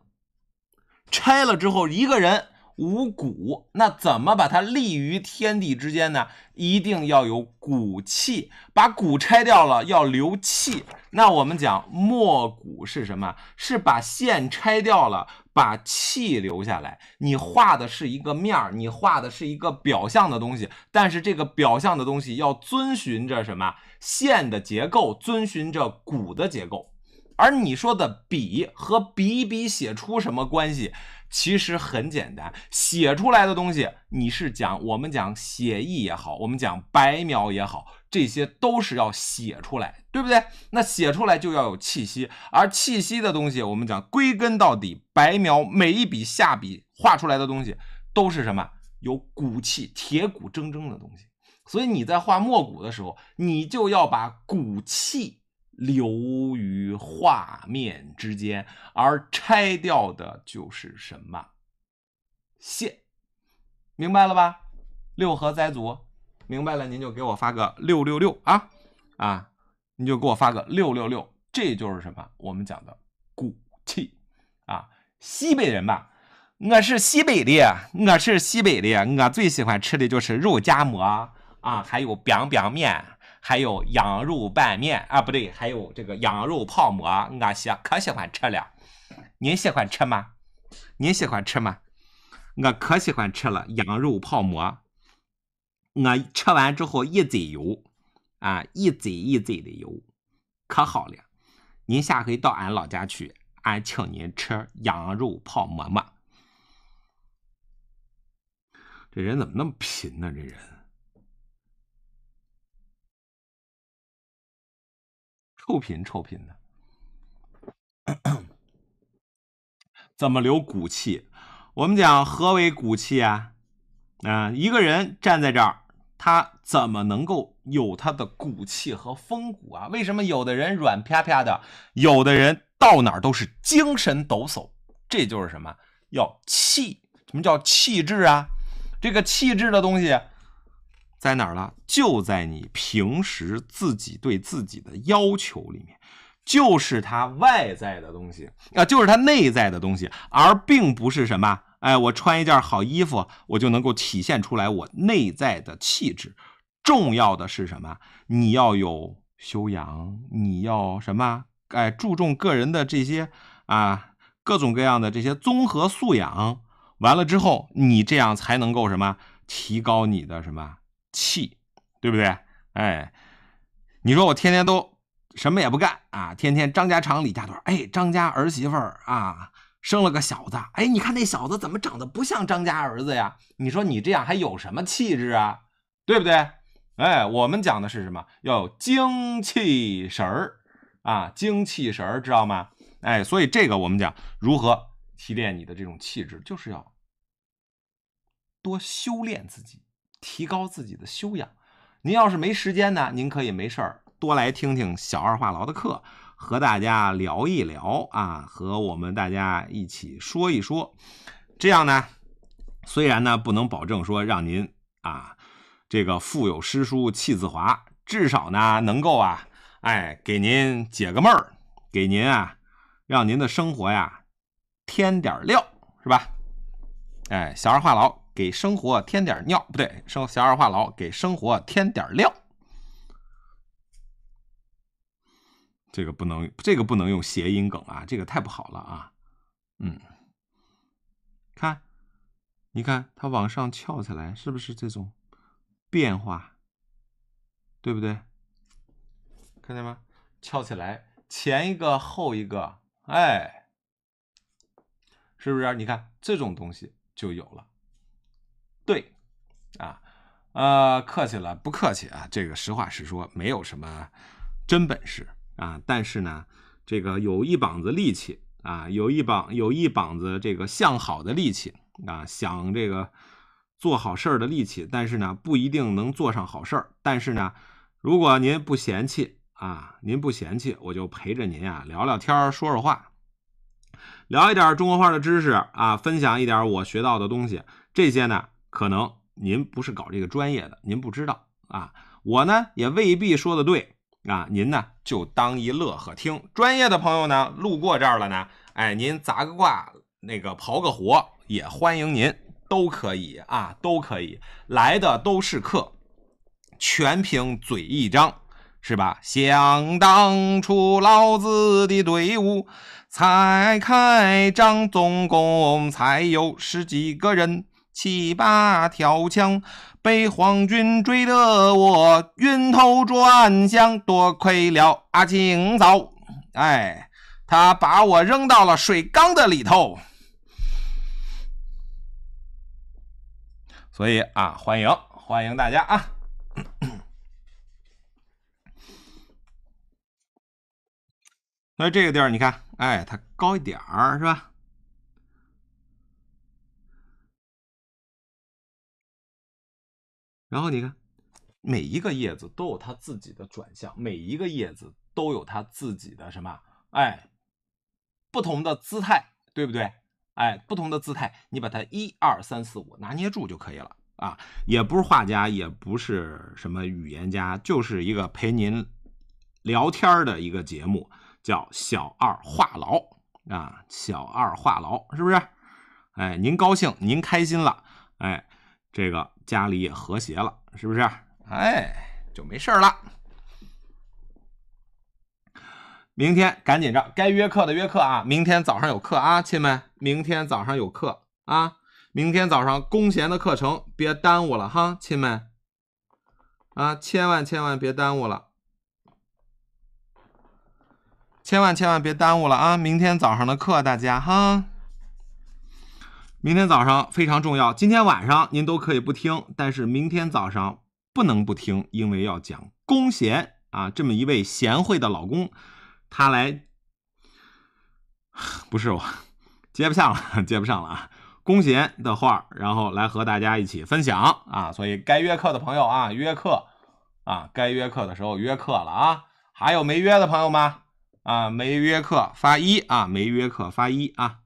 拆了之后一个人无骨，那怎么把它立于天地之间呢？一定要有骨气，把骨拆掉了，要留气。那我们讲没骨是什么？是把线拆掉了，把气留下来。你画的是一个面儿，你画的是一个表象的东西，但是这个表象的东西要遵循着什么？线的结构遵循着骨的结构，而你说的笔和笔笔写出什么关系？其实很简单，写出来的东西，你是讲我们讲写意也好，我们讲白描也好，这些都是要写出来，对不对？那写出来就要有气息，而气息的东西，我们讲归根到底，白描每一笔下笔画出来的东西，都是什么？有骨气、铁骨铮铮的东西。所以你在画墨骨的时候，你就要把骨气留于画面之间，而拆掉的就是什么线，明白了吧？六合灾足，明白了您就给我发个六六六啊啊，你就给我发个六六六，这就是什么？我们讲的骨气啊。西北人吧。我是西北的，我是西北的，我最喜欢吃的就是肉夹馍。啊，还有 biang 面，还有羊肉拌面啊，不对，还有这个羊肉泡馍，俺些可喜欢吃了。您喜欢吃吗？您喜欢吃吗？我可喜欢吃了羊肉泡馍。我吃完之后一嘴油啊，一嘴一嘴的油，可好了。您下回到俺老家去，俺请您吃羊肉泡馍馍。这人怎么那么贫呢？这人。臭贫臭贫的，怎么留骨气？我们讲何为骨气啊？啊，一个人站在这儿，他怎么能够有他的骨气和风骨啊？为什么有的人软啪啪的，有的人到哪儿都是精神抖擞？这就是什么？要气。什么叫气质啊？这个气质的东西。在哪儿了？就在你平时自己对自己的要求里面，就是它外在的东西啊，就是它内在的东西，而并不是什么哎，我穿一件好衣服，我就能够体现出来我内在的气质。重要的是什么？你要有修养，你要什么？哎，注重个人的这些啊，各种各样的这些综合素养。完了之后，你这样才能够什么提高你的什么？气，对不对？哎，你说我天天都什么也不干啊，天天张家长李家短。哎，张家儿媳妇儿啊，生了个小子。哎，你看那小子怎么长得不像张家儿子呀？你说你这样还有什么气质啊？对不对？哎，我们讲的是什么？要有精气神儿啊，精气神儿，知道吗？哎，所以这个我们讲如何提炼你的这种气质，就是要多修炼自己。提高自己的修养。您要是没时间呢，您可以没事儿多来听听小二话痨的课，和大家聊一聊啊，和我们大家一起说一说。这样呢，虽然呢不能保证说让您啊这个腹有诗书气自华，至少呢能够啊，哎给您解个闷儿，给您啊让您的生活呀添点料，是吧？哎，小二话痨。给生活添点尿不对，生小二话痨给生活添点料，这个不能这个不能用谐音梗啊，这个太不好了啊。嗯，看，你看它往上翘起来，是不是这种变化？对不对？看见吗？翘起来，前一个后一个，哎，是不是？你看这种东西就有了。对，啊，呃，客气了，不客气啊。这个实话实说，没有什么真本事啊，但是呢，这个有一膀子力气啊，有一膀有一膀子这个向好的力气啊，想这个做好事儿的力气，但是呢，不一定能做上好事儿。但是呢，如果您不嫌弃啊，您不嫌弃，我就陪着您啊聊聊天儿，说说话，聊一点中国画的知识啊，分享一点我学到的东西，这些呢。可能您不是搞这个专业的，您不知道啊。我呢也未必说的对啊。您呢就当一乐呵听。专业的朋友呢路过这儿了呢，哎，您砸个卦，那个刨个活，也欢迎您，都可以啊，都可以。来的都是客，全凭嘴一张，是吧？想当初老子的队伍才开张，总共才有十几个人。七八条枪被皇军追得我晕头转向，多亏了阿庆嫂，哎，他把我扔到了水缸的里头。所以啊，欢迎欢迎大家啊！
所 以这个地儿你看，哎，它高一点儿是吧？然后你看，每
一个叶子都有它自己的转向，每一个叶子都有它自己的什么？哎，不同的姿态，对不对？哎，不同的姿态，你把它一二三四五拿捏住就可以了啊！也不是画家，也不是什么语言家，就是一个陪您聊天的一个节目，叫小二话痨啊！小二话痨是不是？哎，您高兴，您开心了，哎，这个。家里也和谐了，是不是？哎，就没事了。明天赶紧着，该约课的约课啊！明天早上有课啊，亲们，明天早上有课啊！明天早上弓弦的课程别耽误了哈，亲们啊，千万千万别耽误了，千万千万别耽误了啊！明天早上的课，大家哈。明天早上非常重要，今天晚上您都可以不听，但是明天早上不能不听，因为要讲龚贤啊，这么一位贤惠的老公，他来，不是我，接不上了，接不上了啊！龚贤的话，然后来和大家一起分享啊，所以该约课的朋友啊，约课啊，该约课的时候约课了啊，还有没约的朋友吗？啊，没约课发一啊，没约课发一啊。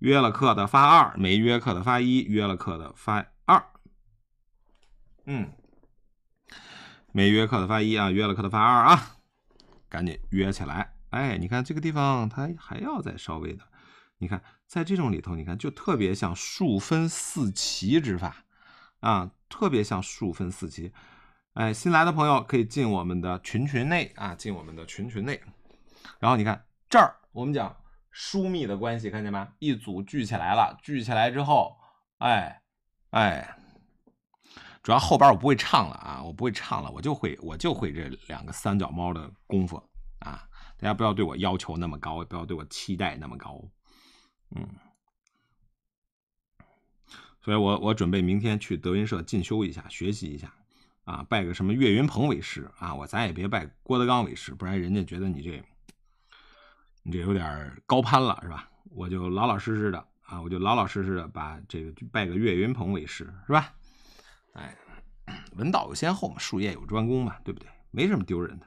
约了课的发二，没约课的发一，约了课的发二。嗯，没约课的发一啊，约了课的发二啊，赶紧约起来！哎，你看这个地方，它还要再稍微的，你看，在这种里头，你看就特别像数分四期之法啊，特别像数分四期。哎，新来的朋友可以进我们的群群内啊，进我们的群群内。然后你看这儿，我们讲。疏密的关系，看见吗？一组聚起来了，聚起来之后，哎哎，主要后边我不会唱了啊，我不会唱了，我就会我就会这两个三脚猫的功夫啊！大家不要对我要求那么高，不要对我期待那么高，嗯。所以，我我准备明天去德云社进修一下，学习一下啊，拜个什么岳云鹏为师啊，我咱也别拜郭德纲为师，不然人家觉得你这。你这有点高攀了，是吧？我就老老实实的啊，我就老老实实的把这个拜个岳云鹏为师，是吧？哎，文道有先后嘛，术业有专攻嘛，对不对？没什么丢人的。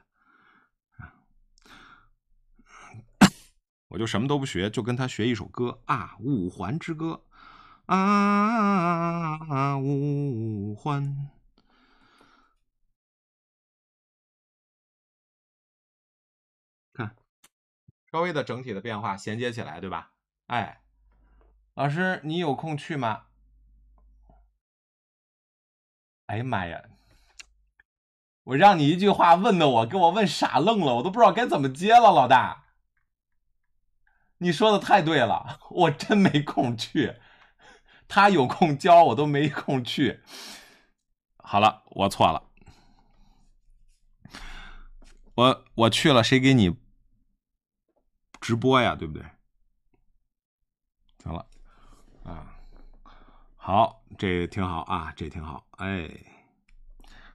我就什么都不学，就跟他学一首歌啊，《五环之歌》
啊，五环。稍微的整体的变化衔接
起来，对吧？哎，老师，你有空去吗？哎呀妈呀！我让你一句话问的我，给我问傻愣了，我都不知道该怎么接了。老大，你说的太对了，我真没空去。他有空教我都没空去。好了，我错了。我我去了，谁给你？直播呀，对不对？行了，啊，好，这挺好啊，这挺好。哎，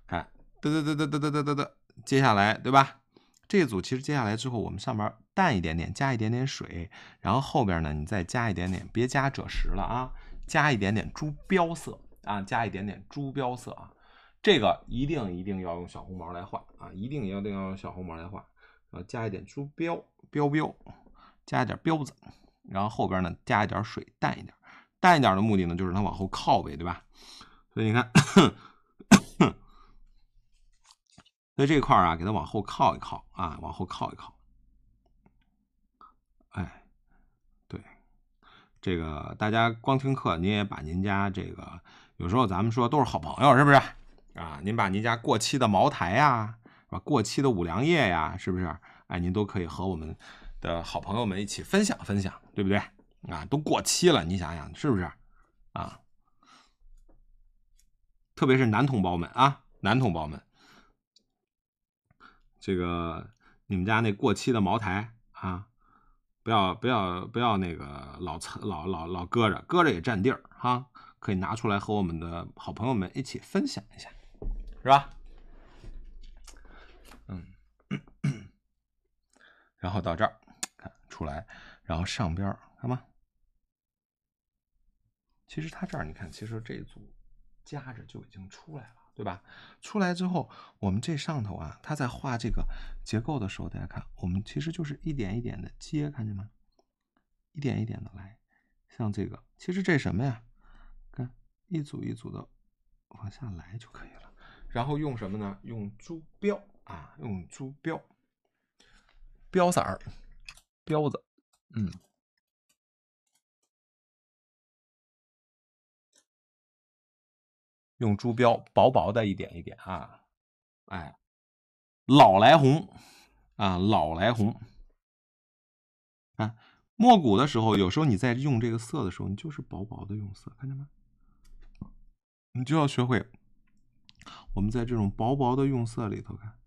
看，嘚嘚嘚嘚嘚嘚嘚嘚接下来，对吧？这组其实接下来之后，我们上面淡一点点，加一点点水，然后后边呢，你再加一点点，别加赭石了啊，加一点点朱标色啊，加一点点朱标色啊。这个一定一定要用小红毛来画啊，一定一定要用小红毛来画啊，加一点朱标标标。加一点标子，然后后边呢加一点水，淡一点，淡一点的目的呢就是它往后靠呗，对吧？所以你看，所以这块啊，给它往后靠一靠啊，往后靠一靠。哎，对这个大家光听课，您也把您家这个有时候咱们说都是好朋友，是不是啊？您把您家过期的茅台呀，吧？过期的五粮液呀，是不是？哎，您都可以和我们。的好朋友们一起分享分享，对不对？啊，都过期了，你想想是不是？啊，特别是男同胞们啊，男同胞们，这个你们家那过期的茅台啊，不要不要不要那个老老老老搁着，搁着也占地儿哈，可以拿出来和我们的好朋友们一起分享一下，是吧？嗯，然后到这儿。出来，然后上边儿看吧。其实它这儿你看，其实这一组夹着就已经出来了，对吧？出来之后，我们这上头啊，它在画这个结构的时候，大家看，我们其实就是一点一点的接，看见吗？一点一点的来，像这个，其实这什么呀？看，一组一组的往下来就可以了。然后用什么呢？用珠标啊，
用珠标，标色儿。标子，嗯，用朱标，薄薄的一点一点啊，哎，
老来红啊，老来红啊，没骨的时候，有时候你在用这个色的时候，你就是薄薄的用色，看见吗？
你就要学会，我们在这种薄薄的用色里头看。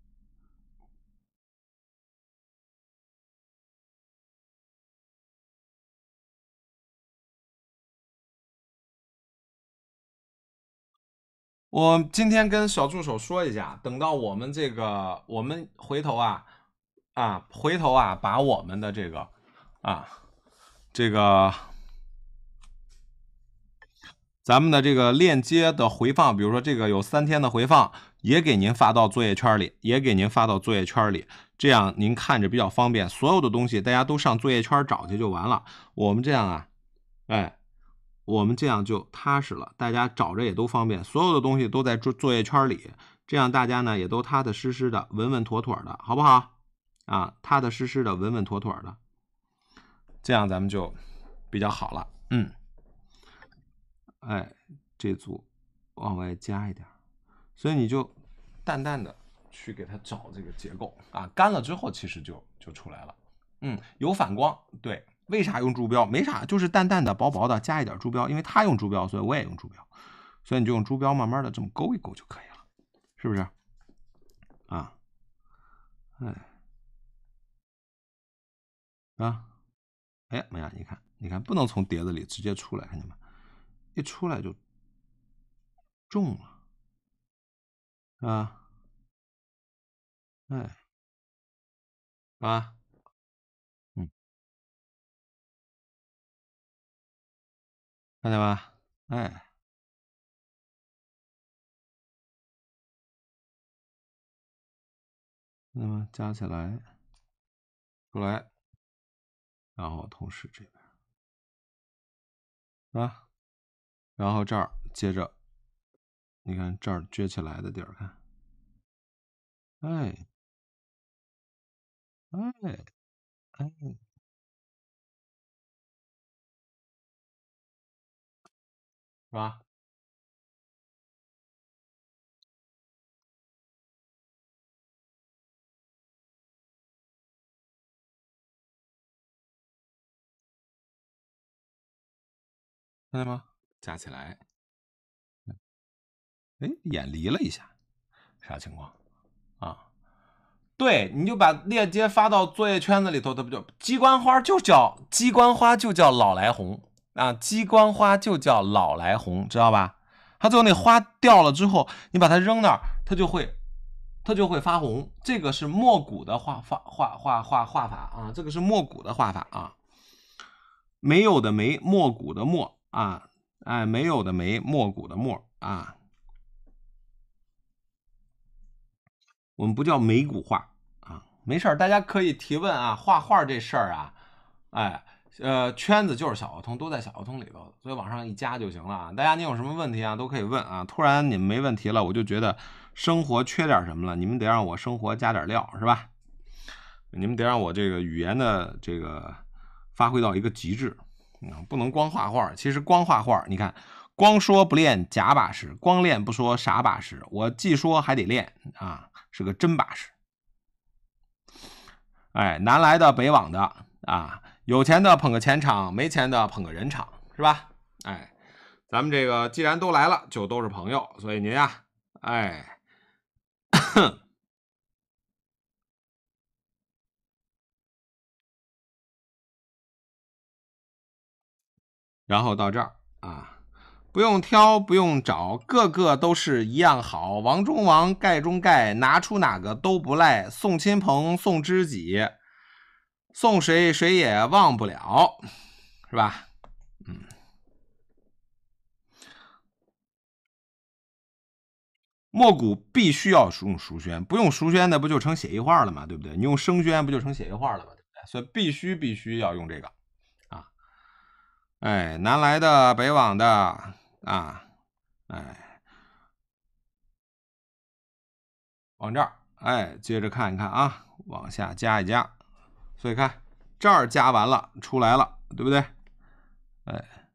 我今天跟小助手说一下，等到我们这个，我
们回头啊啊，回头啊，把我们的这个啊这个咱们的这个链接的回放，比如说这个有三天的回放，也给您发到作业圈里，也给您发到作业圈里，这样您看着比较方便。所有的东西大家都上作业圈找去就完了。我们这样啊，哎。我们这样就踏实了，大家找着也都方便，所有的东西都在作作业圈里，这样大家呢也都踏踏实实的、稳稳妥妥的，好不好？啊，踏踏实实的、稳稳妥妥的，这样咱们就比较好了。嗯，哎，这组往外加一点，所以你就淡淡的去给它找这个结构啊，干了之后其实就就出来了。嗯，有反光，对。为啥用珠标？没啥，就是淡淡的、薄薄的，加一点珠标。因为他用珠标，所以我也用珠标。所以你就用珠标，慢慢的这么勾一勾就可以了，是不
是？啊？
哎？啊？
哎，萌芽，你看，
你看，不能从碟子里直接出来，看见没？一出来就
重了，啊？哎？啊？看见吧，哎，那么加起来，出来，然后同时这边，是吧？然后这儿，接着，你看这儿撅起来的地儿，看，哎，哎，哎。是吧？看见吗？加起来，哎，眼离了一下，啥情况？啊，
对，你就把链接发到作业圈子里头，它不就鸡冠花，就叫鸡冠花，就叫老来红。啊，鸡冠花就叫老来红，知道吧？它最后那花掉了之后，你把它扔那儿，它就会，它就会发红。这个是没骨的画画画画画画法啊，这个是没骨的画法啊。没有的没，没骨的没啊，哎，没有的没，没骨的没啊。我们不叫眉骨画啊，没事儿，大家可以提问啊，画画这事儿啊，哎。呃，圈子就是小胡同，都在小胡同里头，所以往上一加就行了啊！大家，你有什么问题啊，都可以问啊。突然你们没问题了，我就觉得生活缺点什么了，你们得让我生活加点料，是吧？你们得让我这个语言的这个发挥到一个极致，嗯，不能光画画。其实光画画，你看，光说不练假把式，光练不说傻把式。我既说还得练啊，是个真把式。哎，南来的北往的啊。有钱的捧个钱场，没钱的捧个人场，是吧？哎，咱们这个既然都来了，就都
是朋友，所以您啊，哎，然后到这儿啊，不用挑，不用找，
个个都是一样好，王中王，盖中盖，拿出哪个都不赖，送亲朋，送知己。送谁谁也忘不了，是吧？嗯，墨骨必须要用熟宣，不用熟宣那不就成写意画了吗？对不对？你用生宣不就成写意画了吗？对不对？所以必须必须要用这个啊！哎，南来的北往的啊，哎，往这儿哎，接着看一看啊，往下加一加。所以看这儿加完了出来了，对不对？哎，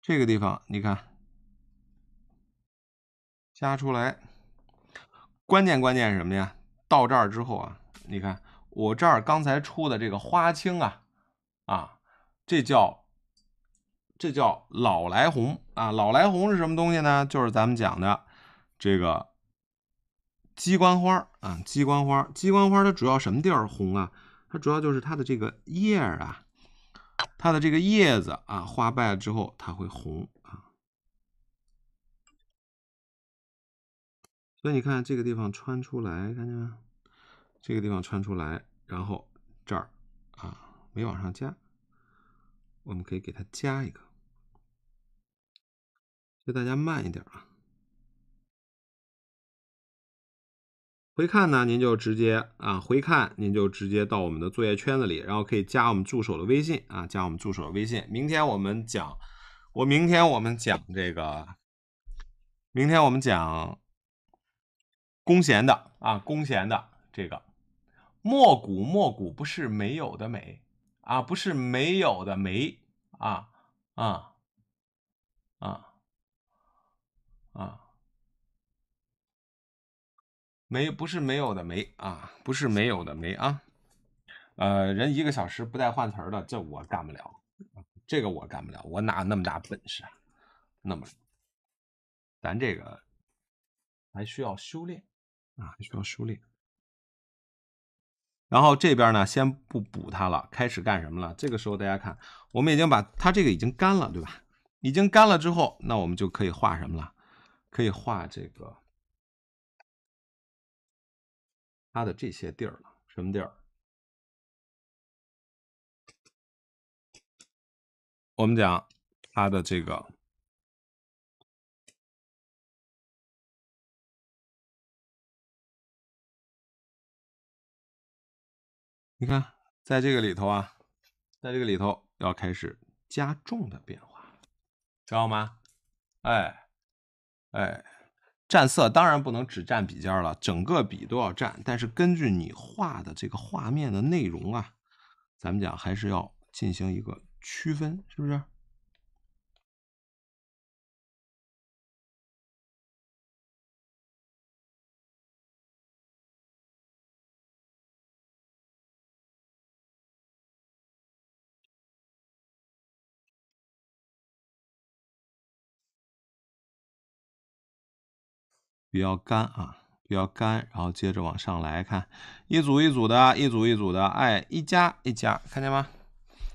这个地方你看加出来，关键关键是什么呀？到这儿之后啊，你看我这儿刚才出的这个花青啊啊，这叫这叫老来红啊，老来红是什么东西呢？就是咱们讲的这个。鸡冠花儿啊，鸡冠花，鸡冠花它主要什么地儿红啊？它主要就是它的这个叶儿啊，它的这个叶子啊，花败了之后它会红啊。所以你看这个地方穿出来，看见？没？这个地方穿出来，然后这儿啊
没往上加，我们可以给它加一个。这大家慢一点啊。
回看呢，您就直接啊，回看您就直接到我们的作业圈子里，然后可以加我们助手的微信啊，加我们助手的微信。明天我们讲，我明天我们讲这个，明天我们讲弓弦的啊，弓弦的这个莫古莫古不是没有的美啊，不是没有的美啊啊啊啊。没不是没有的没啊，不是没有的没啊，呃，人一个小时不带换词儿的，这我干不了，这个我干不了，我哪有那么大本事啊？那么，咱这个
还需要修炼
啊，还需要修炼。然后这边呢，先不补它了，开始干什么了？这个时候大家看，我们已经把它这个已经干了，对吧？已经干了之后，
那我们就可以画什么了？可以画这个。他的这些地儿了，什么地儿？我们讲他的这个，你看，在这个里头啊，在这个里头要开始加重的变化，知道吗？
哎，哎。蘸色当然不能只蘸笔尖了，整个笔都要蘸。但是根据你画的这个画面的内容啊，咱们讲
还是要进行一个区分，是不是？比较干啊，比较干，
然后接着往上来看，一组一组的，一组一组的，哎，一加一加，看见吗？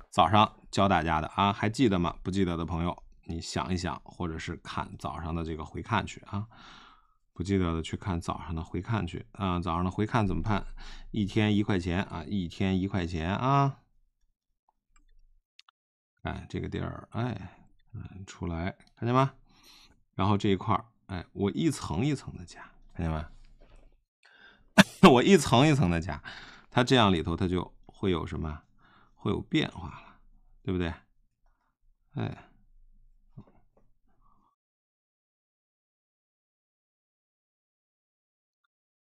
早上教大家的啊，还记得吗？不记得的朋友，你想一想，或者是看早上的这个回看去啊。不记得的去看早上的回看去啊。早上的回看怎么判？一天一块钱啊，一天一块钱啊。哎，这个地儿，哎，嗯，出来，看见吗？然后这一块儿。哎，我一层一层的加，看见吗？我一层一层的加，它这样里头它就会有什么，会
有变化了，对不对？哎，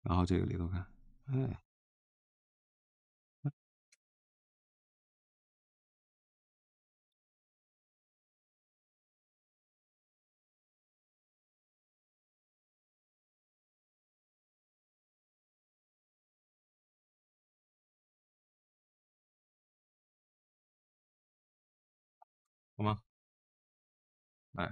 然后这个里头看，哎。吗？哎。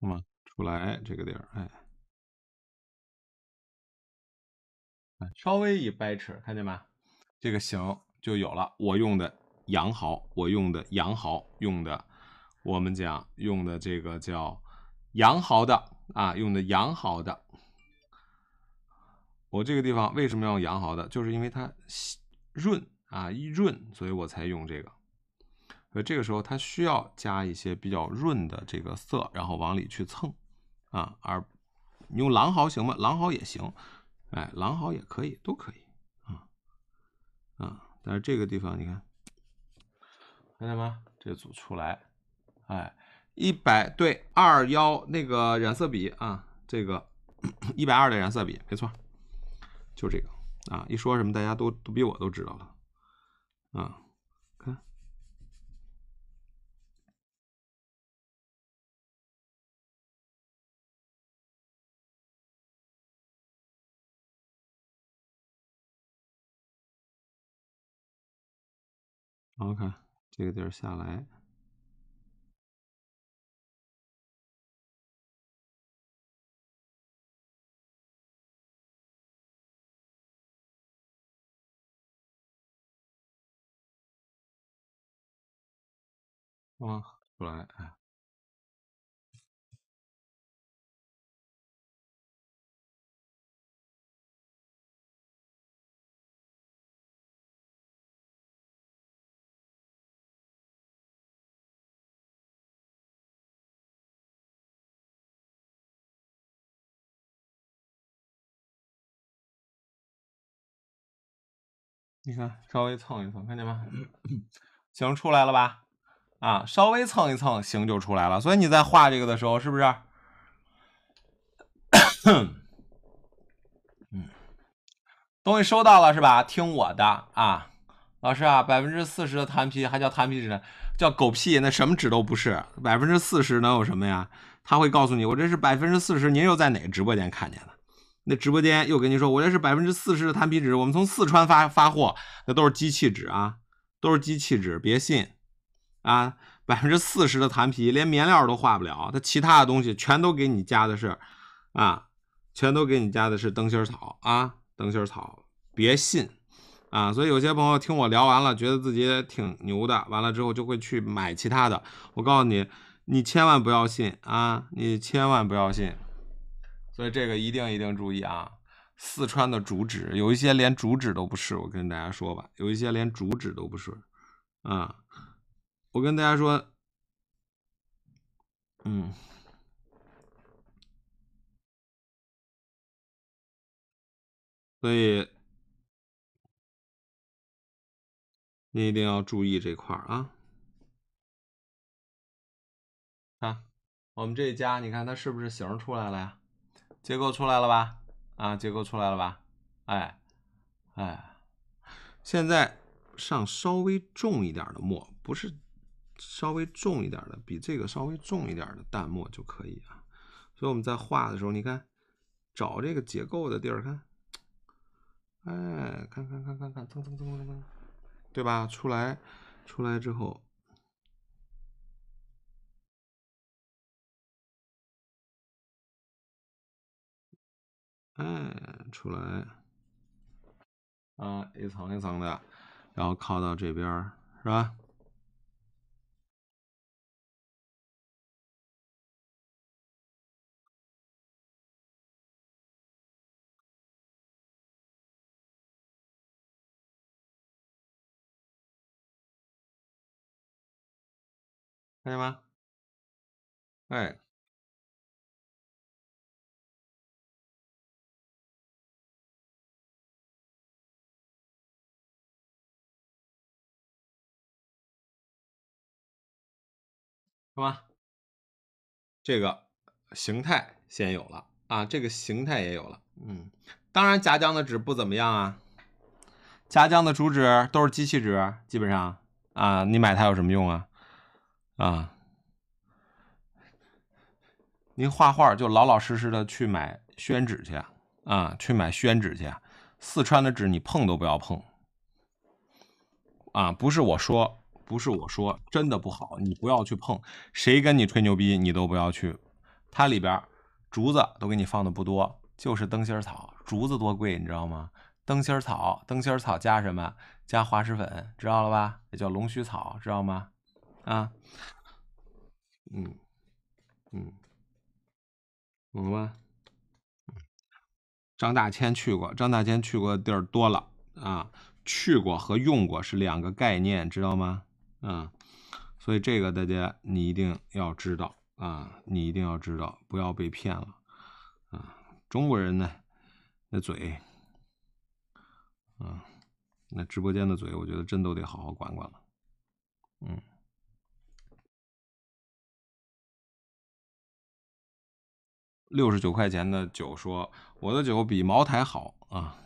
好吗？出来这个地儿，哎。稍微
一掰扯，看见吗？这个小。就有了我用的羊毫，我用的羊毫，用的我们讲用的这个叫羊毫的啊，用的羊毫的。我这个地方为什么要用羊毫的？就是因为它润啊，一润，所以我才用这个。所以这个时候它需要加一些比较润的这个色，然后往里去蹭啊。而你用狼毫行吗？狼毫也行，哎，狼毫也可以，都可以啊，啊。而这个地方，你看，看见吗？这组出来，哎，一百对二幺那个染色笔啊，这个一百二的染色笔，没错，就这个啊。
一说什么，大家都都比我都知道了啊。OK，这个地儿下来，啊，不来哎。你看，稍微蹭一蹭，看见吗？行出来了吧？
啊，稍微蹭一蹭，行就出来了。所以你在画这个的时候，是不是？嗯，东西收到了是吧？听我的啊，老师啊，百分之四十的弹皮还叫弹皮纸呢？叫狗屁，那什么纸都不是。百分之四十能有什么呀？他会告诉你，我这是百分之四十，您又在哪个直播间看见的？那直播间又跟你说，我这是百分之四十的弹皮纸，我们从四川发发货，那都是机器纸啊，都是机器纸，别信啊！百分之四十的弹皮连棉料都化不了，它其他的东西全都给你加的是啊，全都给你加的是灯芯草啊，灯芯草，别信啊！所以有些朋友听我聊完了，觉得自己挺牛的，完了之后就会去买其他的。我告诉你，你千万不要信啊，你千万不要信。所以这个一定一定注意啊！四川的竹纸有一些连竹纸都不是，我跟大家说吧，有一些连竹纸都不是。嗯，
我跟大家说，嗯，所以你一定要注意这块儿啊！啊，我们这一家，你看它是不是形
出来了呀？结构出来了吧？啊，结构出来了吧？哎，哎，现在上稍微重一点的墨，不是稍微重一点的，比这个稍微重一点的淡墨就可以啊。所以我们在画的时候，你看，找这个结构的地儿，看，哎，
看看看看看，蹭蹭蹭蹭蹭，
对吧？出来，出来之后。
哎，出来，啊，一层一层的，然后靠到这边，是吧？看见吗？哎。是吧，这个形态
先有了啊，这个形态也有了。嗯，当然夹江的纸不怎么样啊，夹江的竹纸都是机器纸，基本上啊，你买它有什么用啊？啊，您画画就老老实实的去买宣纸去啊，去买宣纸去。四川的纸你碰都不要碰啊，不是我说。不是我说，真的不好，你不要去碰。谁跟你吹牛逼，你都不要去。它里边竹子都给你放的不多，就是灯芯草。竹子多贵，你知道吗？灯芯草，灯芯草加什么？加滑石粉，知道了吧？也叫龙须草，知道吗？啊，嗯，嗯，懂了吗？张大千去过，张大千去过地儿多了啊。去过和用过是两个概念，知道吗？嗯，所以这个大家你一定要知道啊，你一定要知道，不要被骗了啊！中国人呢，那嘴，
啊，那直播间的嘴，我觉得真都得好好管管了。嗯，六十九块钱的酒，说我的酒比茅台好啊，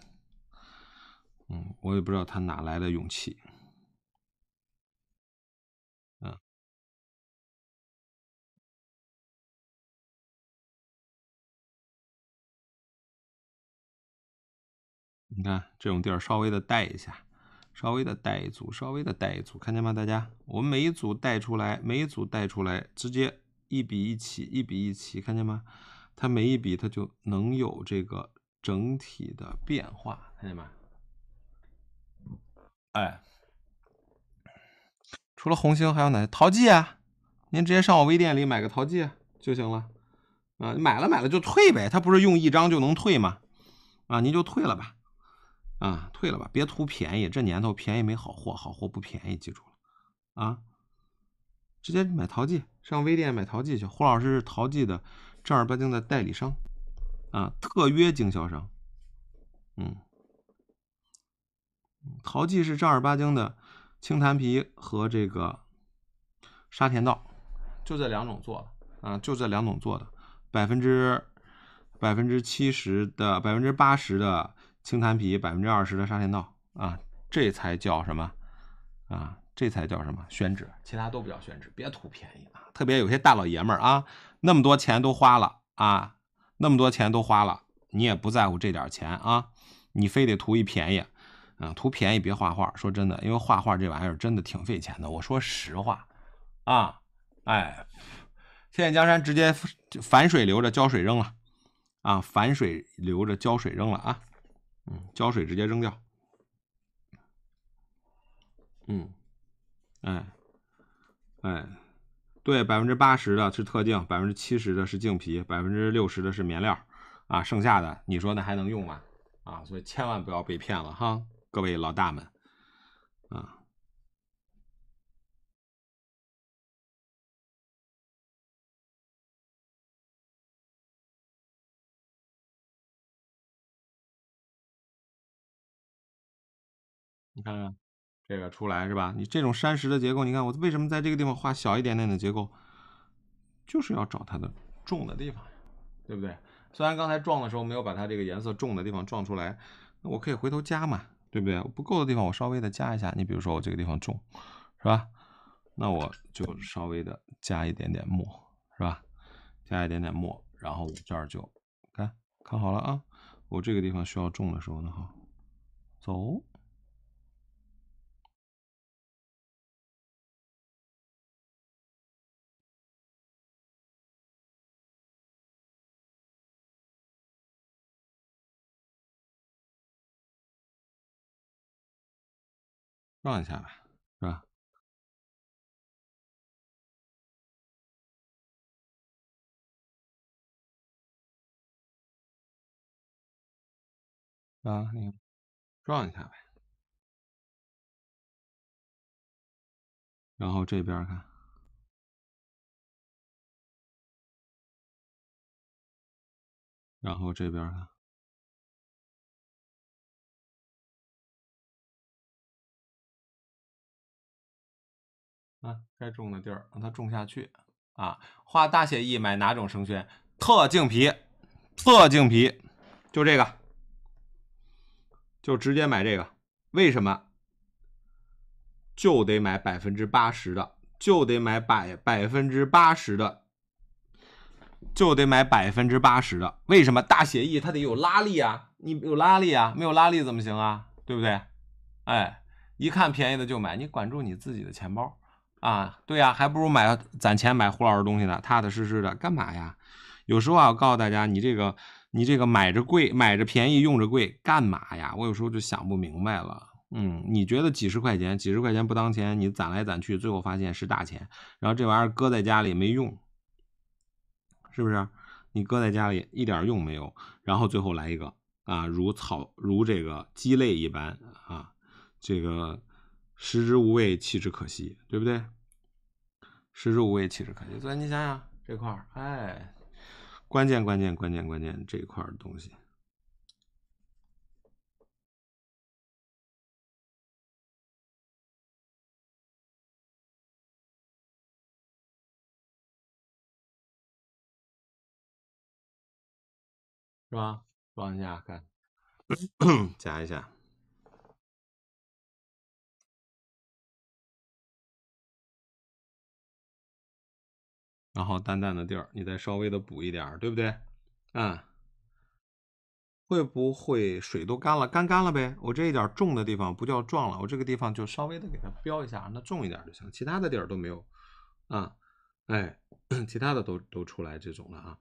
嗯，我也不知道他哪来的勇气。你看这种地
儿，稍微的带一下，稍微的带一组，稍微的带一组，看见吗？大家，我们每一组带出来，每一组带出来，直接一笔一齐，一笔一齐，看见吗？它每一笔它就能有这个整体的变化，看见吗？哎，除了红星，还有哪些？淘记啊，您直接上我微店里买个淘记就行了啊，买了买了就退呗，它不是用一张就能退吗？啊，您就退了吧。啊，退了吧，别图便宜。这年头便宜没好货，好货不便宜，记住了啊！直接买陶记，上微店买陶记去。胡老师是陶记的正儿八经的代理商，啊，特约经销商。嗯，陶记是正儿八经的青檀皮和这个沙田稻，就这两种做的啊，就这两种做的，百分之百分之七十的百分之八十的。青檀皮百分之二十的沙田道啊，这才叫什么啊？这才叫什么宣纸？其他都不叫宣纸，别图便宜啊！特别有些大老爷们儿啊，那么多钱都花了啊，那么多钱都花了，你也不在乎这点钱啊？你非得图一便宜，嗯，图便宜别画画。说真的，因为画画这玩意儿真的挺费钱的。我说实话啊，哎，现在江山直接反水流着浇水扔了啊，反水流着浇水扔了啊。嗯，胶水直接扔掉。嗯，哎，哎，对，百分之八十的是特净，百分之七十的是净皮，百分之六十的是棉料啊，剩下的你说那还能用吗？啊，所以千万不要被骗了哈，
各位老大们。你看看这个出来是吧？你这种山石的结构，你看我为什么在这
个地方画小一点点的结构，就是要找它的重的地方，呀，对不对？虽然刚才撞的时候没有把它这个颜色重的地方撞出来，那我可以回头加嘛，对不对？不够的地方我稍微的加一下。你比如说我这个地方重，是吧？那我就稍微的加一点点墨，是吧？加一点点墨，然后我这
儿就看，看好了啊，我这个地方需要重的时候呢，哈，走。撞一下吧，是吧？啊，你撞一下呗。然后这边看，然后这边看。该种的地儿让它种下去啊！画大写意买哪种生宣？特净皮，
特净皮，就这个，就直接买这个。为什么？就得买百分之八十的，就得买百百分之八十的，就得买百分之八十的。为什么？大写意它得有拉力啊，你有拉力啊，没有拉力怎么行啊？对不对？哎，一看便宜的就买，你管住你自己的钱包。啊，对呀，还不如买攒钱买胡老师东西呢，踏踏实实的，干嘛呀？有时候啊，我告诉大家，你这个，你这个买着贵，买着便宜，用着贵，干嘛呀？我有时候就想不明白了。嗯，你觉得几十块钱，几十块钱不当钱，你攒来攒去，最后发现是大钱，然后这玩意儿搁在家里没用，是不是？你搁在家里一点用没有，然后最后来一个啊，如草如这个鸡肋一般啊，这个。食之无味，弃之可惜，对不对？食之无味，弃之可惜。所以你想想这块儿，哎，关键关键
关键关键，这块儿东西，是吧？往一下，看，夹一下。然后淡淡的地儿，你再稍微的补一点儿，对不对？
嗯，会不会水都干了？干干了呗。我这一点重的地方不叫重了，我这个地方就稍微的给它标一下，让它重一点就行。其他的地儿都没有，啊，哎，其他的都都出来这种了啊。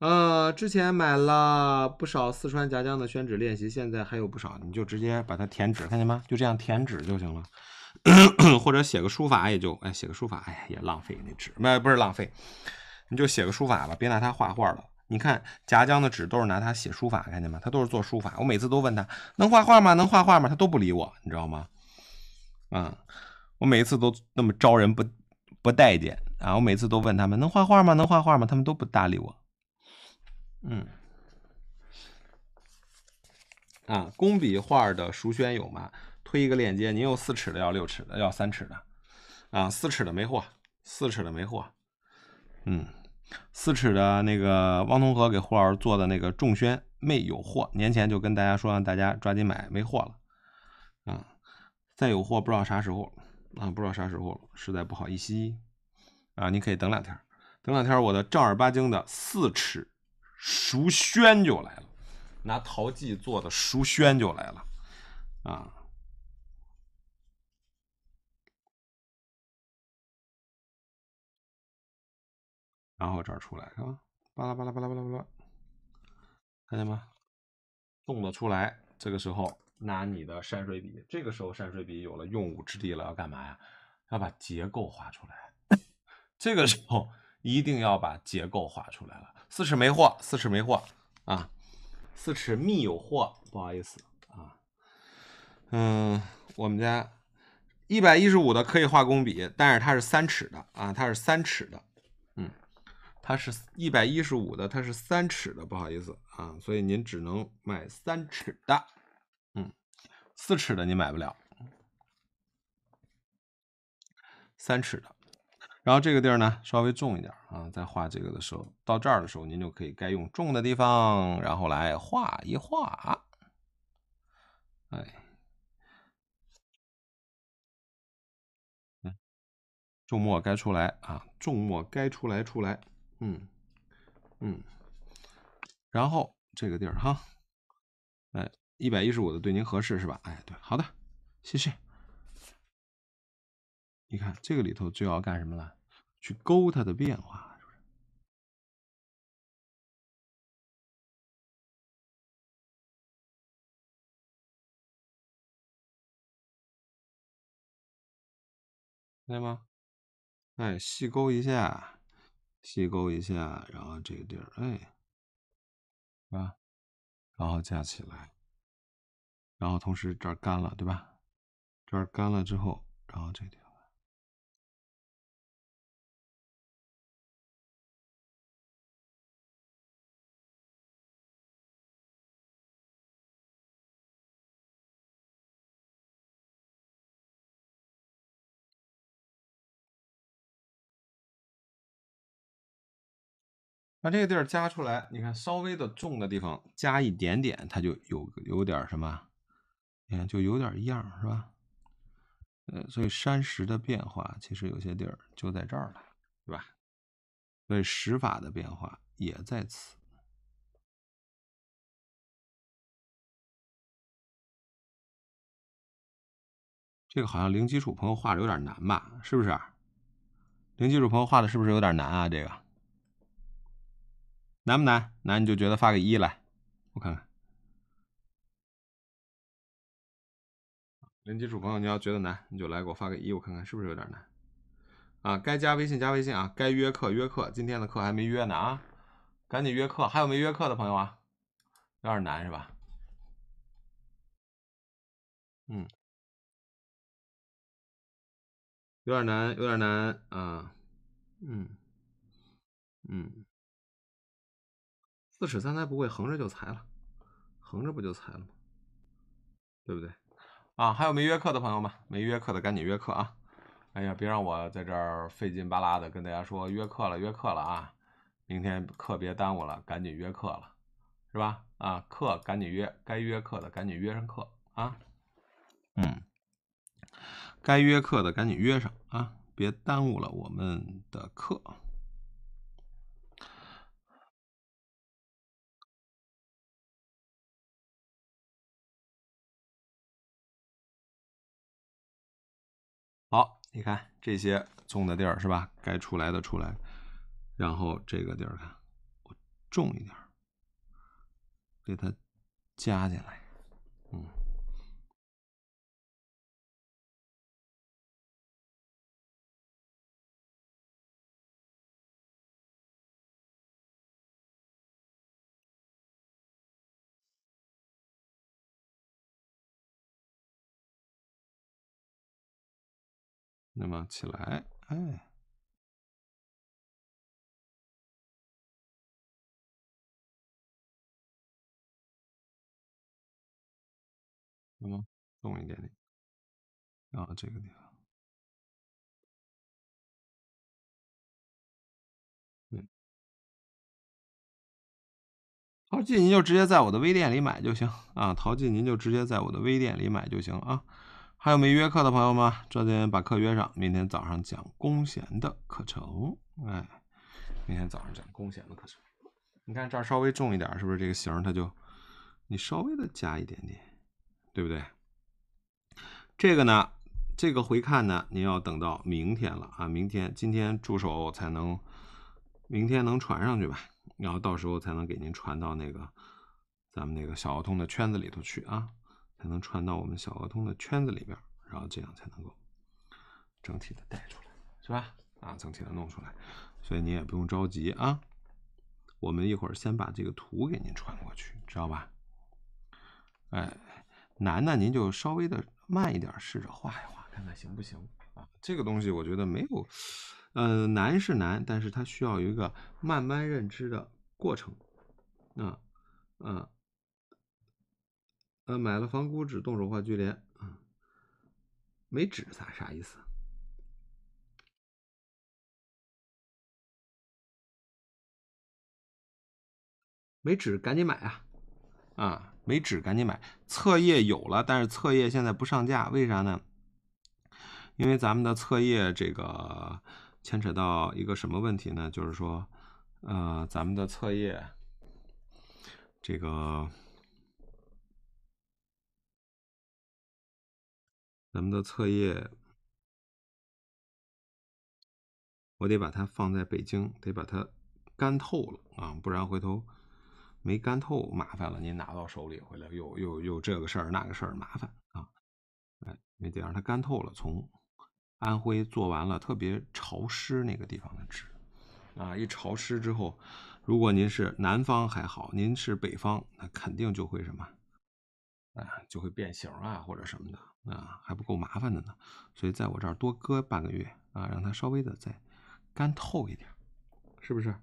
呃，之前买了不少四川夹江的宣纸练习，现在还有不少，你就直接把它填纸，看见吗？就这样填纸就行了。或者写个书法也就哎，写个书法哎，也浪费那纸。没不是浪费，你就写个书法吧，别拿它画画了。你看夹江的纸都是拿它写书法，看见吗？他都是做书法。我每次都问他能画画吗？能画画吗？他都不理我，你知道吗？嗯，我每次都那么招人不不待见啊！我每次都问他们能画画吗？能画画吗？他们都不搭理我。嗯，啊，工笔画的熟宣有吗？推一个链接，您有四尺的要，六尺的要，三尺的，啊，四尺的没货，四尺的没货，嗯，四尺的那个汪同和给胡老师做的那个仲轩没有货，年前就跟大家说让大家抓紧买，没货了，啊，再有货不知道啥时候了，啊，不知道啥时候了，实在不好意思，啊，您可以等两天，等两天我的正儿八经的四尺熟宣就来了，拿陶器做的熟宣就来了，啊。
然后这儿出来是吧？巴拉巴拉巴拉巴拉巴拉，
看见吗？动了出来。这个时候拿你的山水笔，这个时候山水笔有了用武之地了，要干嘛呀？要把结构画出来。这个时候一定要把结构画出来了。四尺没货，四尺没货啊！四尺密有货，不好意思啊。嗯，我们家一百一十五的可以画工笔，但是它是三尺的啊，它是三尺的。它是一百一十五的，它是三尺的，不好意思啊，所以您只能买三尺的，嗯，四尺的您买不了，三尺的。然后这个地儿呢，稍微重一点啊，在画这个的时候，到这儿的时候，您就可以该用重
的地方，然后来画一画。哎，重墨
该出来啊，重墨该出来，出来。嗯嗯，然后这个地儿哈，哎，一百一十五的对您合适是吧？哎，对，
好的，谢谢。你看这个里头就要干什么了？去勾它的变化，是不是？对吗？哎，细勾一下。细勾一下，然后这个地儿，哎，是吧？然后加起来，然后同时这儿干了，对吧？这儿干了之后，然后这个。把这个地儿加出来，你看稍
微的重的地方加一点点，它就有有点什么，你看就有点样是吧？呃，所以山石的变化其实有些地儿就
在这儿了，对吧？所以石法的变化也在此。这个好像零基础朋友画的有点难吧？是不是？
零基础朋友画的是不是有点难啊？这个？难不难？难你就觉得发个一来，我看看。零基础朋友，你要觉得难，你就来给我发个一，我看看是不是有点难。啊，该加微信加微信啊，该约课约课。今天的课还没约呢啊，赶紧约课。还有没约
课的朋友啊，有点难是吧？嗯，有点难，有点难啊。嗯，嗯。四
尺三才不会横着就裁了，横着不就裁了吗？对不对啊？还有没约课的朋友们，没约课的赶紧约课啊！哎呀，别让我在这儿费劲巴拉的跟大家说约课了，约课了啊！明天课别耽误了，赶紧约课了，是吧？啊，课赶紧约，该约课的赶紧约上课啊！嗯，该约课的赶紧约上啊，别耽误了我
们的课。你看这些种的地儿是
吧？该出来的出来，然后这个地儿看我重一点，
给它加进来。那么起来，哎，那么动一点点啊，这个地方，嗯，淘气您就直接在我的微店里买就行啊，淘气您就直接在我的微店里买就行
啊。还有没约课的朋友们，抓紧把课约上。明天早上讲弓弦的课程，哎，明天早上讲弓弦的课程。你看这儿稍微重一点，是不是这个形？它就你稍微的加一点点，对不对？这个呢，这个回看呢，您要等到明天了啊，明天今天助手才能，明天能传上去吧？然后到时候才能给您传到那个咱们那个小奥通的圈子里头去啊。才能串到我们小鹅通的圈子里边，然后这样才能够整体的带出来，是吧？啊，整体的弄出来，所以您也不用着急啊。我们一会儿先把这个图给您传过去，知道吧？哎，难的您就稍微的慢一点，试着画一画，看看行不行啊？这个东西我觉得没有，呃，难是难，但是它需要一个慢慢认知的过程，嗯。嗯。呃，买了防古纸，动手画句联啊。
没纸啥啥意思？没纸赶紧买啊！啊，没纸赶紧买。册页有了，但是册页现
在不上架，为啥呢？因为咱们的册页这个牵扯到一个什么问题呢？就是说，呃，咱们的册页
这个。咱们的册页，
我得把它放在北京，得把它干透了啊，不然回头没干透，麻烦了。您拿到手里回来，又又又这个事儿那个事儿，麻烦啊！哎，你得让它干透了。从安徽做完了，特别潮湿那个地方的纸啊，一潮湿之后，如果您是南方还好，您是北方，那肯定就会什么。啊，就会变形啊，或者什么的啊，还不够麻烦的呢。所以在我这儿多搁半个月啊，让它稍微的再干透一点，是不是？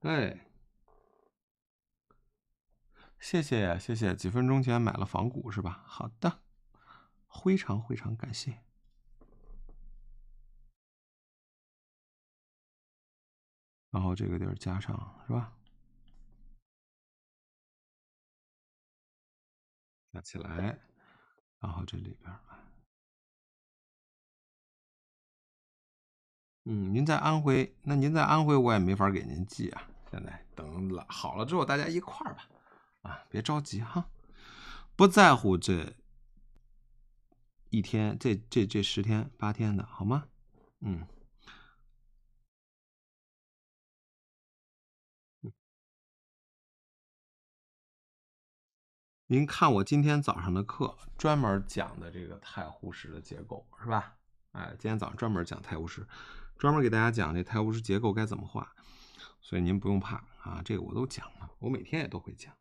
哎，谢谢谢谢，几分钟前买了仿古是吧？好的，
非常非常感谢。然后这个地儿加上是吧？加起来，然后这里边，嗯，您在安徽，那您在安徽，我也没法给您寄啊。现在等了好了之后，大家一块儿吧，
啊，别着急哈，不在乎这
一天，这这这十天、八天的，好吗？嗯。您看我今天早上的课专门讲
的这个太湖石的结构是吧？哎，今天早上专门讲太湖石，专门给大家讲这太湖石结构该怎么画，所以您不用怕啊，这个我都讲了，我每天也都会讲。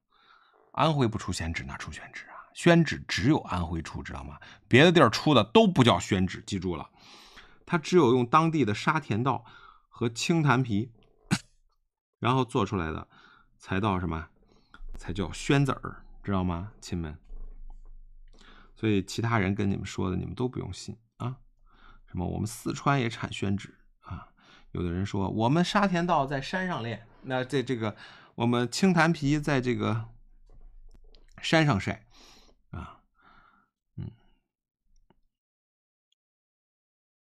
安徽不出宣纸，哪出宣纸啊？宣纸只有安徽出，知道吗？别的地儿出的都不叫宣纸，记住了，它只有用当地的沙田稻和青檀皮，然后做出来的才叫什么？才叫宣纸儿。知道吗，亲们？所以其他人跟你们说的，你们都不用信啊。什么，我们四川也产宣纸啊？有的人说我们沙田稻在山上练，那这这个我们青檀皮在这个山上晒啊。嗯，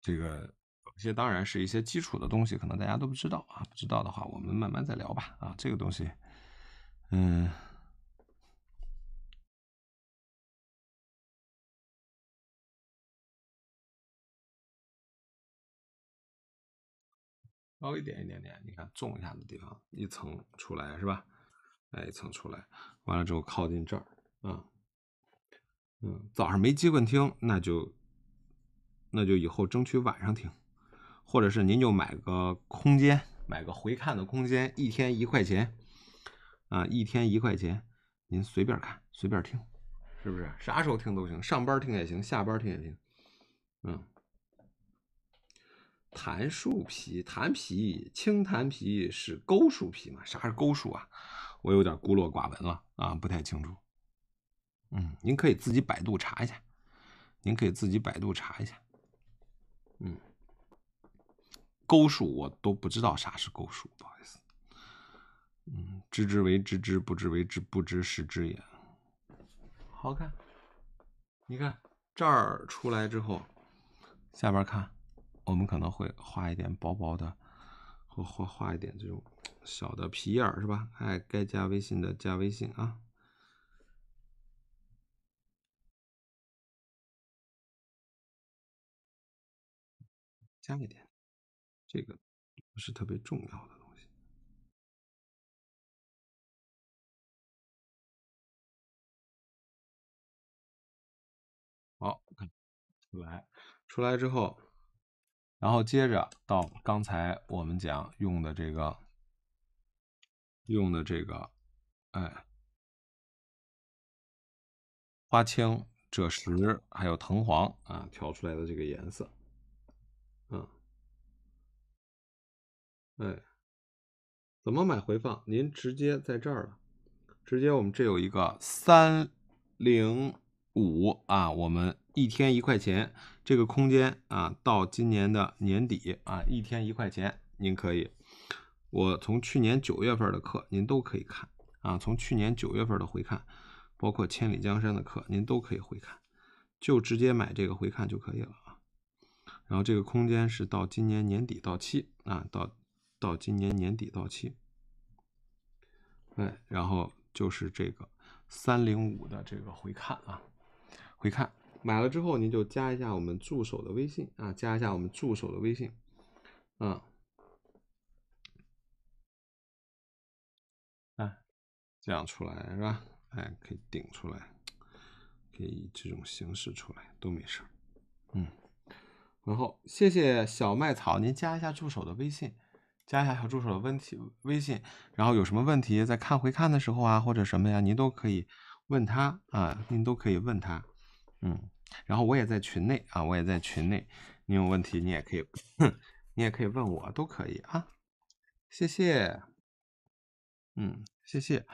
这个有些当然是一些基础的东西，可能大家都不知道啊。不知道的话，我们慢慢再聊吧。啊，这个东西，
嗯。稍微一点一点点，你看一下的地方一层出来是吧？哎，一
层出来，完了之后靠近这儿，嗯嗯，早上没机会听，那就那就以后争取晚上听，或者是您就买个空间，买个回看的空间，一天一块钱啊，一天一块钱，您随便看随便听，是不是？啥时候听都行，上班听也行，下班听也行，嗯。檀树皮，檀皮，青檀皮是钩树皮嘛？啥是钩树啊？我有点孤陋寡闻了啊，不太清楚。嗯，您可以自己百度查一下。您可以自己百度查一下。嗯，钩树我都不知道啥是钩树，不好意思。嗯，知之为知之，不知为知不知，是知也。好看，你看这儿出来之后，下边看。我们可能会画一点薄薄的，或画画一点这种小的皮叶儿，是吧？哎，该加微信的
加微信啊，加一点，这个不是特别重要的东西。好，看，来，出来之后。然后接着到刚
才我们讲用的这个，用的这个，哎，花青、赭石还有藤黄啊调出来的这个颜色，嗯，哎，怎么买回放？您直接在这儿了，直接我们这有一个三零五啊，我们一天一块钱。这个空间啊，到今年的年底啊，一天一块钱，您可以。我从去年九月份的课，您都可以看啊，从去年九月份的回看，包括千里江山的课，您都可以回看，就直接买这个回看就可以了啊。然后这个空间是到今年年底到期啊，到到今年年底到期。哎，然后就是这个三零五的这个回看啊，回看。买了之后，您就加一下我们助手的微信啊，加一下我们助手的微信，
啊，啊，这样出来是吧？哎，可以顶出来，可以这种形式出来
都没事儿，嗯。然后谢谢小麦草，您加一下助手的微信，加一下小助手的问题微信。然后有什么问题在看回看的时候啊，或者什么呀，您都可以问他啊，您都可以问他。嗯，然后我也在群内啊，我也在群内，你有问题你也可以，你也可以问我，都可以啊，谢谢，嗯，谢谢，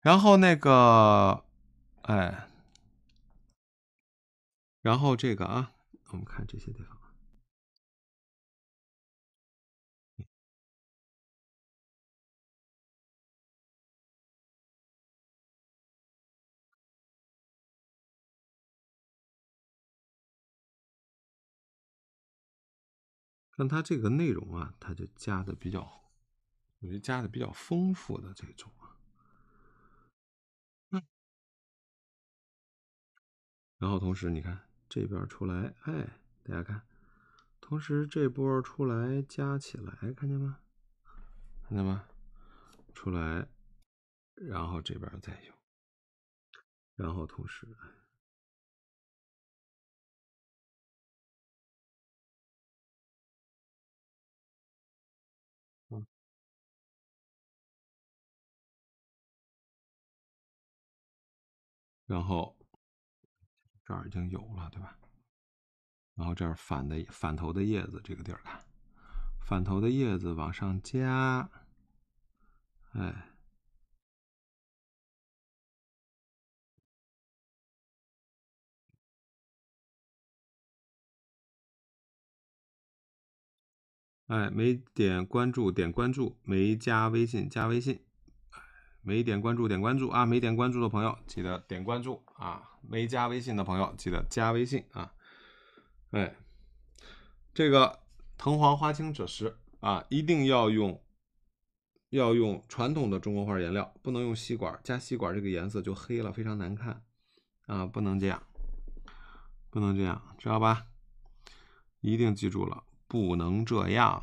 然后那个，哎，然后这个啊，我们看这些地方。那它这个内容啊，它就加的比较，我觉得加的比较丰富的这种啊。然后同时你看这边出来，哎，大家看，同时这波出来加起来，看见吗？看见吗？出来，然后这边再有，然后同时。然后这儿已经有了，对吧？然后这儿反的反头的叶子，这个地儿看，反头的叶子往上加，哎，哎，没点关注，点关注，没加微信，加微信。没点关注，点
关注啊！没点关注的朋友，记得点关注啊！没加微信的朋友，记得加微信啊！哎，这个藤黄、花青、赭石啊，一定要用，要用传统的中国画颜料，不能用吸管加吸管，这个颜色就黑了，非常难看啊！不能这样，不能这样，知道吧？一定记住了，不能这样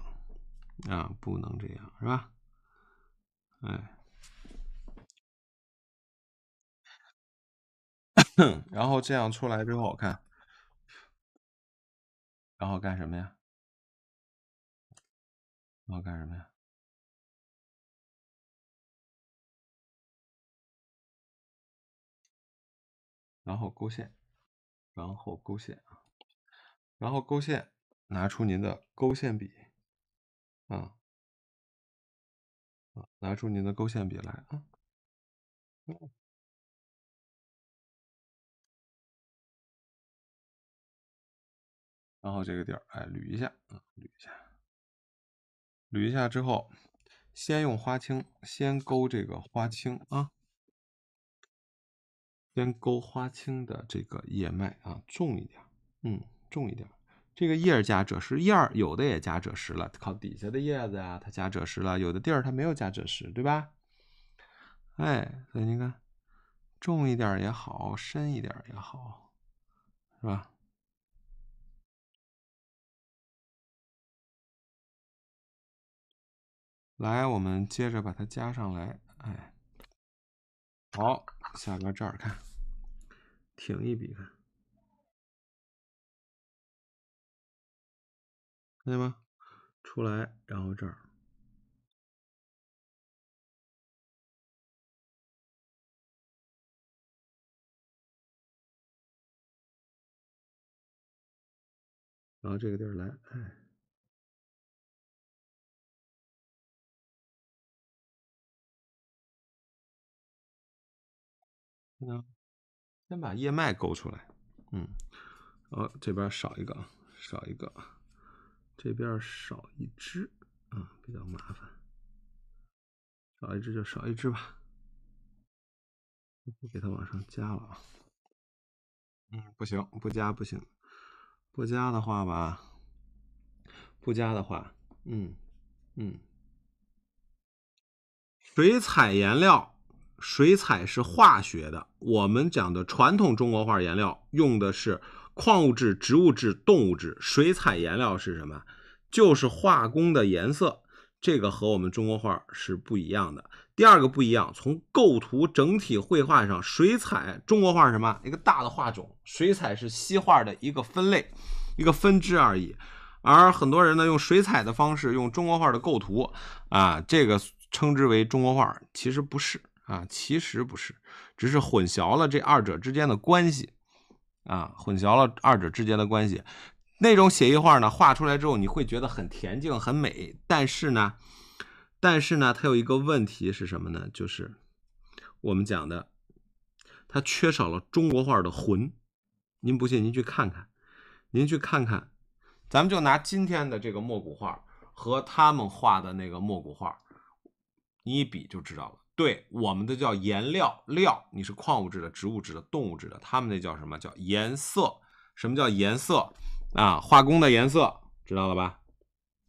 啊！不能这样，是吧？哎。
哼，然后这样出来之后，我看，然后干什么呀？然后干什么？呀？然后勾线，然后勾线啊，然后勾线，拿出您的勾线笔，啊，拿出您的勾线笔来啊。然后这个地儿，哎，捋一下，啊，捋一下，
捋一下之后，先用花青，先勾这个花青啊，先勾花青的这个叶脉啊，重一点，嗯，重一点。这个叶儿加赭石，叶儿有的也加赭石了，靠底下的叶子啊，它加赭石了，有的地儿它没有加赭石，对吧？哎，所
以你看，重一点也好，深一点也好，是吧？来，我们接着把它加上来。哎，好，下边这儿看，挺一笔，看见吗？出来，然后这儿，然后这个地儿来，哎。嗯，先把叶脉勾出来。嗯，
哦，这边少一个，少一个，这边少一只，
啊，比较麻烦。少一只就少一只吧，不给它往上加了啊。嗯，不行，不加不行，
不加的话吧，不加的话，嗯嗯，水彩颜料。水彩是化学的，我们讲的传统中国画颜料用的是矿物质、植物质、动物质。水彩颜料是什么？就是化工的颜色，这个和我们中国画是不一样的。第二个不一样，从构图整体绘画上，水彩中国画是什么？一个大的画种，水彩是西画的一个分类，一个分支而已。而很多人呢，用水彩的方式，用中国画的构图啊，这个称之为中国画，其实不是。啊，其实不是，只是混淆了这二者之间的关系啊，混淆了二者之间的关系。那种写意画呢，画出来之后你会觉得很恬静、很美，但是呢，但是呢，它有一个问题是什么呢？就是我们讲的，它缺少了中国画的魂。您不信，您去看看，您去看看，咱们就拿今天的这个墨古画和他们画的那个墨古画，你一比就知道了。对，我们的叫颜料料，你是矿物质的、植物质的、动物质的，他们那叫什么叫颜色？什么叫颜色啊？化工的颜色，知道了吧？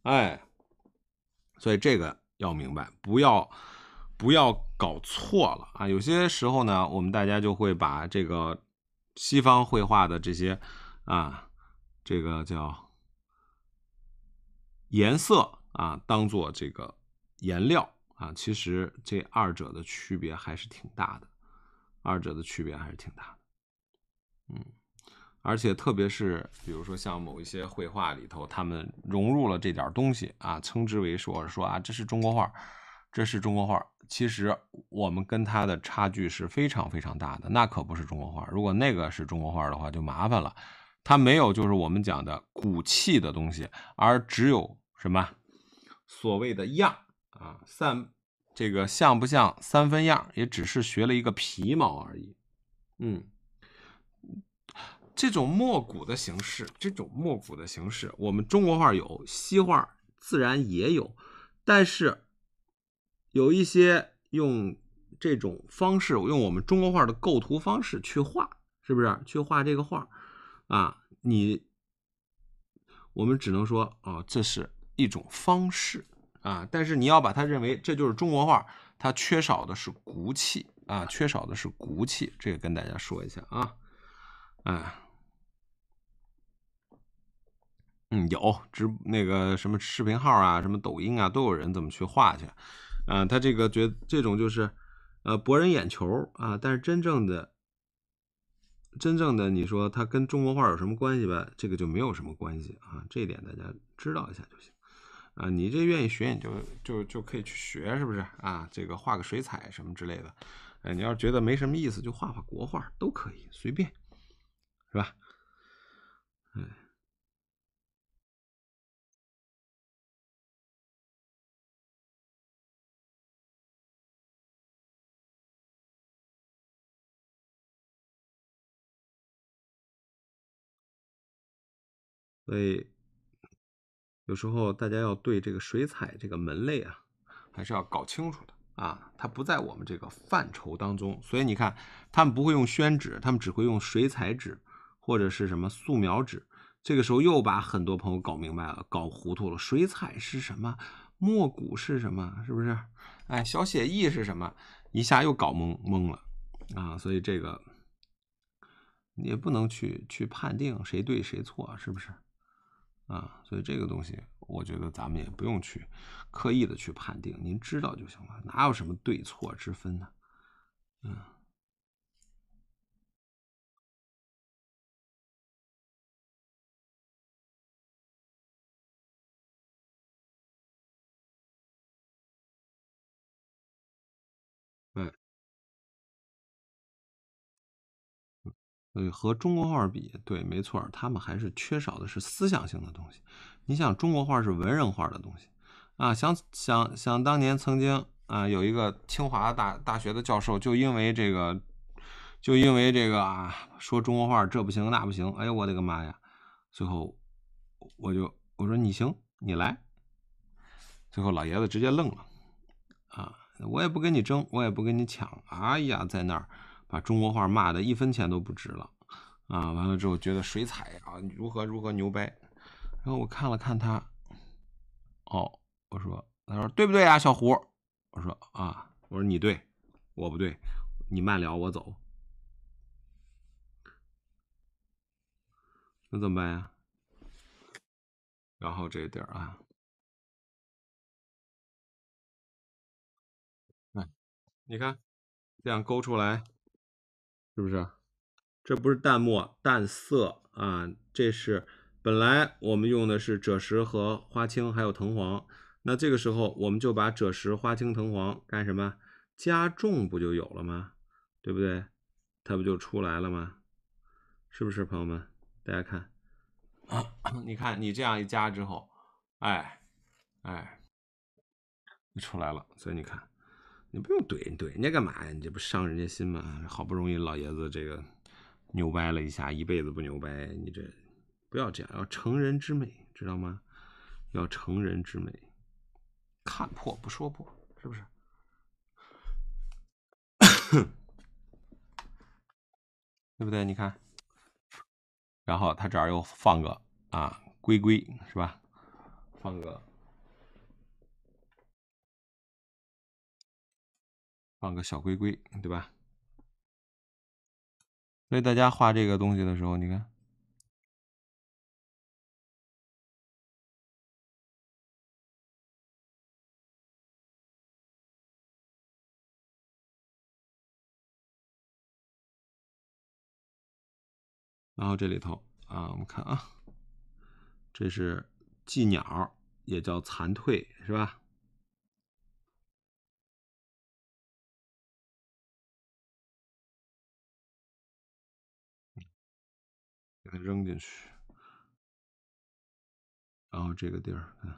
哎，所以这个要明白，不要不要搞错了啊！有些时候呢，我们大家就会把这个西方绘画的这些啊，这个叫颜色啊，当做这个颜料。啊，其实这二者的区别还是挺大的，二者的区别还是挺大的，嗯，而且特别是比如说像某一些绘画里头，他们融入了这点东西啊，称之为说说啊，这是中国画，这是中国画。其实我们跟它的差距是非常非常大的，那可不是中国画。如果那个是中国画的话，就麻烦了，它没有就是我们讲的骨气的东西，而只有什么所谓的样。啊，三这个像不像三分样？也只是学了一个皮毛而已。嗯，这种墨骨的形式，这种墨骨的形式，我们中国画有，西画自然也有，但是有一些用这种方式，用我们中国画的构图方式去画，是不是？去画这个画啊？你我们只能说，哦，这是一种方式。啊！但是你要把它认为这就是中国画，它缺少的是骨气啊，缺少的是骨气。这个跟大家说一下啊，嗯，嗯，有直那个什么视频号啊，什么抖音啊，都有人怎么去画去啊？他这个觉这种就是呃博人眼球啊，但是真正的真正的你说他跟中国画有什么关系吧？这个就没有什么关系啊，这一点大家知道一下就行。啊，你这愿意学，你就就就可以去学，是不是啊？这个画个水彩什么之类的，哎，你要是觉得没什么意思，就画画国画都可以，随便，是吧？
嗯，所以。有时候大家要对这个水彩
这个门类啊，还是要搞清楚的啊，它不在我们这个范畴当中，所以你看，他们不会用宣纸，他们只会用水彩纸或者是什么素描纸。这个时候又把很多朋友搞明白了，搞糊涂了。水彩是什么？墨骨是什么？是不是？哎，小写意是什么？一下又搞懵懵了啊！所以这个你也不能去去判定谁对谁错，是不是？啊，所以这个东西，我觉得咱们也不用去
刻意的去判定，您知道就行了，哪有什么对错之分呢？嗯。和中国画比，对，没错，他
们还是缺少的是思想性的东西。你想，中国画是文人画的东西，啊，想想想，当年曾经，啊，有一个清华大大学的教授，就因为这个，就因为这个啊，说中国画这不行那不行，哎呦，我的个妈呀！最后，我就我说你行，你来。最后老爷子直接愣了，啊，我也不跟你争，我也不跟你抢，哎呀，在那儿。把中国画骂的一分钱都不值了啊！完了之后觉得水彩啊如何如何牛掰，然后我看了看他，哦，我说他说对不对啊，小胡？我说啊，我说你对，我不对，你慢聊，我走。
那怎么办呀？然后这一点啊，你看这样勾出来。是不是？这不是淡墨淡色啊？
这是本来我们用的是赭石和花青，还有藤黄。那这个时候我们就把赭石、花青、藤黄干什么？加重不就有了吗？对不对？它不就出来了吗？是不是，朋友们？大家看啊，你看你这样一加之后，哎，哎，出来了。所以你看。你不用怼，怼人家干嘛呀？你这不伤人家心吗？好不容易老爷子这个牛掰了一下，一辈子不牛掰，你这不要这样，要成人之美，知道吗？要成人之美，看破不说破，是不是？对不对？你看，然后他这儿又放个啊，龟龟是吧？放个。
放个小龟龟，对吧？所以大家画这个东西的时候，你看，然后这里头啊，我们看啊，这是季鸟，也叫残退，是吧？给扔进去，然后这个地儿，嗯。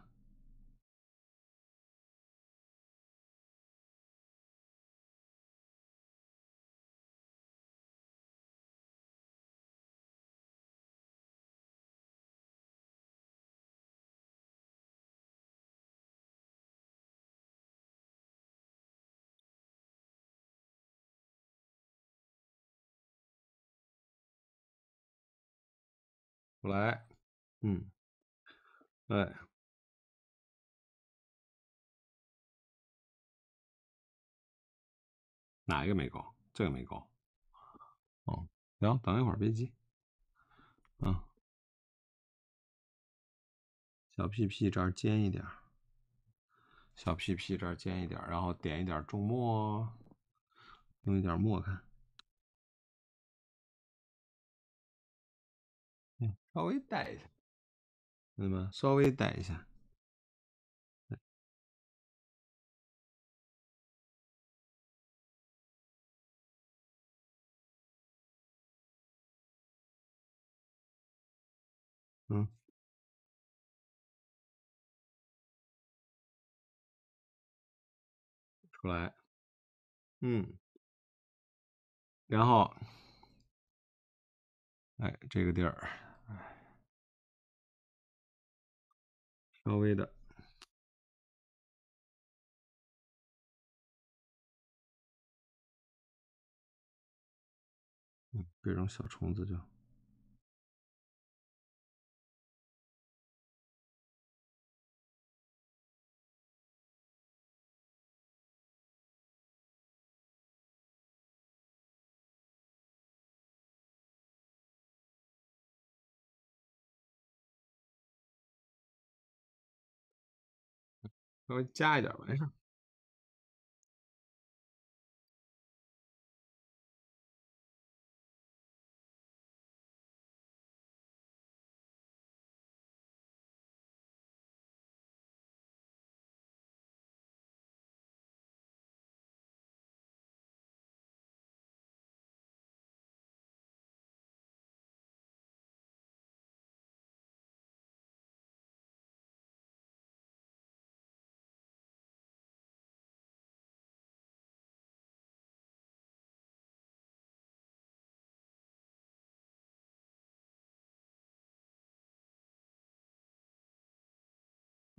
来，嗯，哎，哪一个没勾？这个没勾。哦，行，等一会儿，别急。嗯，小屁屁这儿尖一点，小屁屁这儿尖一点，然后点一点重墨，用一点墨看。稍微带一下，那么稍微带一下，嗯，出来，嗯，然后，哎，这个地儿。稍微的，嗯，这种小虫子就。稍微加一点，完事儿。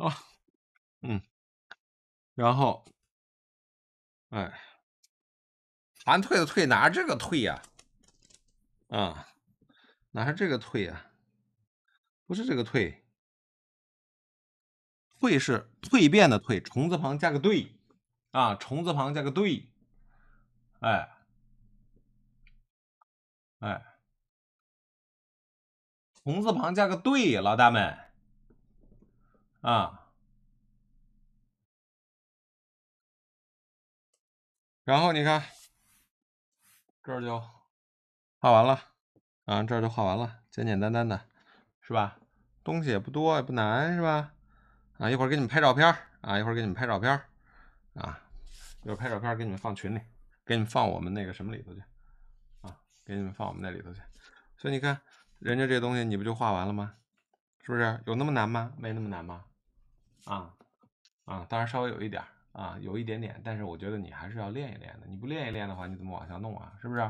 啊，嗯，然后，哎，喊退的
退，拿这个退呀，啊，拿着这个退呀，不是这个退，退是蜕变的蜕，虫字旁加个对，啊，虫字旁加个对，哎，
哎，虫字旁加个对，老大们。啊，然后你看，这就画完了啊，这就画完了，简简单单的
是吧？东西也不多也不难是吧？啊，一会儿给你们拍照片啊，一会儿给你们拍照片啊，一会儿拍照片给你们放群里，给你们放我们那个什么里头去啊，给你们放我们那里头去。所以你看，人家这东西你不就画完了吗？是不是？有那么难吗？没那么难吗？啊啊，当然稍微有一点啊，有一点点，但是我觉得你还是要练一练的。你不练一练的话，你怎么往下弄啊？是不是？